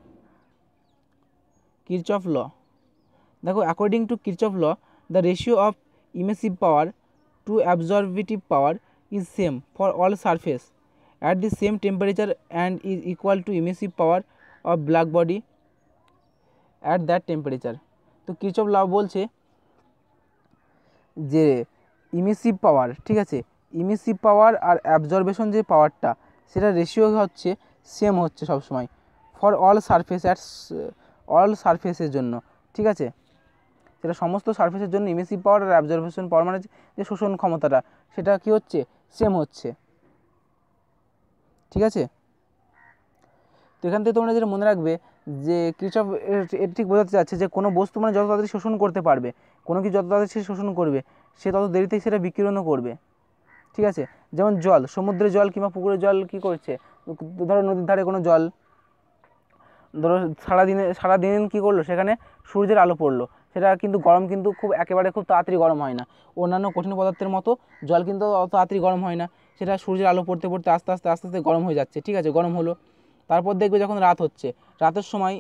S1: কিরচফ ল দেখো according to Kirchhoff law the ratio of emissive power to absorptive power is same for all surface at the same temperature and is equal to emissive power of black body at that temperature তো Kirchhoff ল বলছে যে ইমেসিভ পাওয়ার ঠিক আছে ইমেসিভ পাওয়ার আর absorption যে পাওয়ারটা সেটা ratio হচ্ছে same হচ্ছে সবসময় for all surface at all সারফেসের জন্য ঠিক আছে সেটা সমস্ত সারফেসের জন্য ইমেসিভ পাওয়ার আর অ্যাবজর্ভেশন পাওয়ার মানে যে শোষণ ক্ষমতাটা সেটা কি হচ্ছে সেম হচ্ছে ঠিক আছে তো এখান থেকে তোমরা যেটা মনে রাখবে যে কৃষক এর ঠিক বোঝাতে চাচ্ছে যে কোনো বস্তু মানে যত তাড়াতাড়ি শোষণ করতে পারবে কোনো কি যত তাড়াতাড়ি সে শোষণ করবে সে তত দেরিতে সেটা বিকিরণও করবে ঠিক আছে যেমন জল সমুদ্রের জল কিংবা পুকুরের জল কি করছে ধরো নদীর ধারে কোনো জল ধরো সারাদিনে সারাদিন কী করলো সেখানে সূর্যের আলো পড়লো সেটা কিন্তু গরম কিন্তু খুব একেবারে খুব তাড়াতাড়ি গরম হয় না অন্যান্য কঠিন পদার্থের মতো জল কিন্তু অত তাড়াতাড়ি গরম হয় না সেটা সূর্যের আলো পড়তে পড়তে আস্তে আস্তে আস্তে আস্তে গরম হয়ে যাচ্ছে ঠিক আছে গরম হলো তারপর দেখবে যখন রাত হচ্ছে রাতের সময়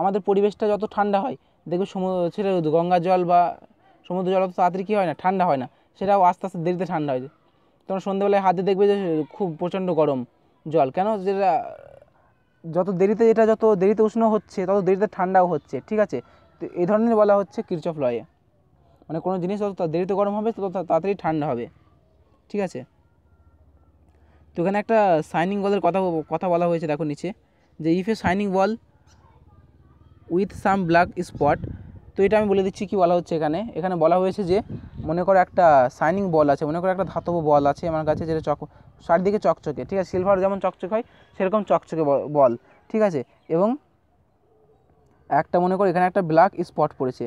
S1: আমাদের পরিবেশটা যত ঠান্ডা হয় দেখবে সমুদ্র সেটা গঙ্গা জল বা সমুদ্র জল অত তাড়াতাড়ি কী হয় না ঠান্ডা হয় না সেটাও আস্তে আস্তে দেরিতে ঠান্ডা হয় তখন সন্ধ্যেবেলায় হাতে দেখবে যে খুব প্রচণ্ড গরম জল কেন যেটা যত দেরিতে এটা যত দেরিতে উষ্ণ হচ্ছে তত দেরিতে ঠান্ডাও হচ্ছে ঠিক আছে তো এই ধরনের বলা হচ্ছে কিরচফ লয়ে মানে কোনো জিনিস যত দেরিতে গরম হবে তত তাড়াতাড়ি ঠান্ডা হবে ঠিক আছে তো এখানে একটা শাইনিং বলের কথা কথা বলা হয়েছে দেখো নিচে যে if a shining ball with some black spot তো এটা আমি বলে দিচ্ছি কি বলা হচ্ছে এখানে এখানে বলা হয়েছে যে মনে করো একটা শাইনিং বল আছে মনে করো একটা ধাতব বল আছে আমার কাছে যেটা চক চারদিকে চকচকে ঠিক আছে সিলভার যেমন চকচক হয় সেরকম চকচকে বল ঠিক আছে এবং একটা মনে করো এখানে একটা ব্ল্যাক স্পট পড়েছে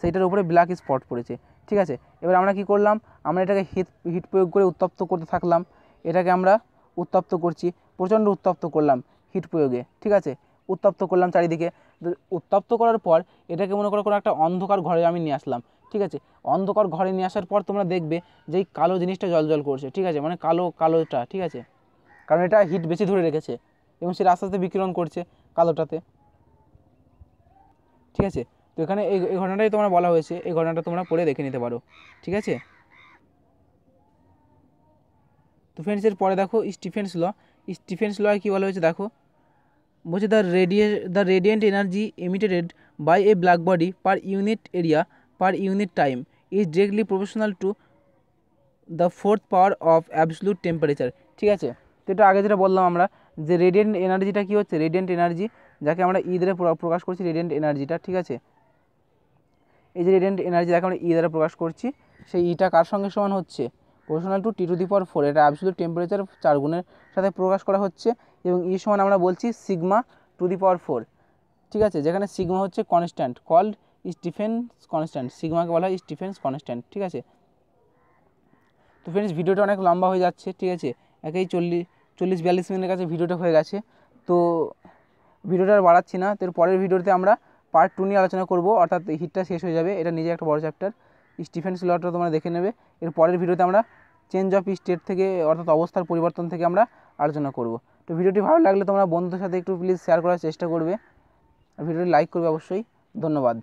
S1: সেইটার উপরে ব্ল্যাক স্পট পড়েছে ঠিক আছে এবার আমরা কি করলাম আমরা এটাকে হিট হিট প্রয়োগ করে উত্তপ্ত করতে থাকলাম এটাকে আমরা উত্তপ্ত করছি প্রচণ্ড উত্তপ্ত করলাম হিট প্রয়োগে ঠিক আছে উত্তপ্ত করলাম চারিদিকে উত্তপ্ত করার পর এটাকে মনে করো কোনো একটা অন্ধকার ঘরে আমি নিয়ে আসলাম ঠিক আছে অন্ধকার ঘরে নিয়ে আসার পর তোমরা দেখবে যে এই কালো জিনিসটা জল করছে ঠিক আছে মানে কালো কালোটা ঠিক আছে কারণ এটা হিট বেশি ধরে রেখেছে এবং সেটা আস্তে আস্তে বিকিরণ করছে কালোটাতে ঠিক আছে তো এখানে এই এই ঘটনাটাই তোমরা বলা হয়েছে এই ঘটনাটা তোমরা পড়ে দেখে নিতে পারো ঠিক আছে তো ফ্রেন্ডস এর পরে দেখো স্টিফেন্স ল স্টিফেন্স লয় কী বলা হয়েছে দেখো বলছে the radia the radiant energy emitted by a black body per unit area per unit time is directly proportional to the fourth power of absolute temperature ঠিক আছে তো এটা আগে যেটা বললাম আমরা যে রেডিয়েন্ট এনার্জিটা কী হচ্ছে রেডিয়েন্ট এনার্জি যাকে আমরা ঈদের e প্রকাশ করছি রেডিয়েন্ট এনার্জিটা ঠিক আছে এই যে রেডিয়েন্ট এনার্জি যাকে আমরা ঈদের e প্রকাশ করছি সেই ইটা e কার সঙ্গে সমান হচ্ছে proportional to T to the power four এটা অ্যাবসলুট টেম্পারেচার চার গুণের সাথে প্রকাশ করা হচ্ছে এবং ই সমান আমরা বলছি sigma to the power four ঠিক আছে যেখানে সিগমা হচ্ছে কনস্ট্যান্ট কল্ড স্টিফেন্স কনস্ট্যান্ট সিগমাকে বলা হয় স্টিফেন্স কনস্ট্যান্ট ঠিক আছে তো ফ্রেন্ডস ভিডিওটা অনেক লম্বা হয়ে যাচ্ছে ঠিক আছে একেই চল্লিশ চল্লিশ বিয়াল্লিশ মিনিটের কাছে ভিডিওটা হয়ে গেছে তো ভিডিওটা আর বাড়াচ্ছি না তো পরের ভিডিওতে আমরা পার্ট টু নিয়ে আলোচনা করব অর্থাৎ হিটটা শেষ হয়ে যাবে এটা নিজে একটা বড় চ্যাপ্টার স্টিফেন্স লটা তোমরা দেখে নেবে এর পরের ভিডিওতে আমরা চেঞ্জ অফ স্টেট থেকে অর্থাৎ অবস্থার পরিবর্তন থেকে আমরা আলোচনা করব তো ভিডিওটি ভালো লাগলে তোমরা বন্ধুদের সাথে একটু প্লিজ শেয়ার করার চেষ্টা করবে আর ভিডিওটি লাইক করবে অবশ্যই ধন্যবাদ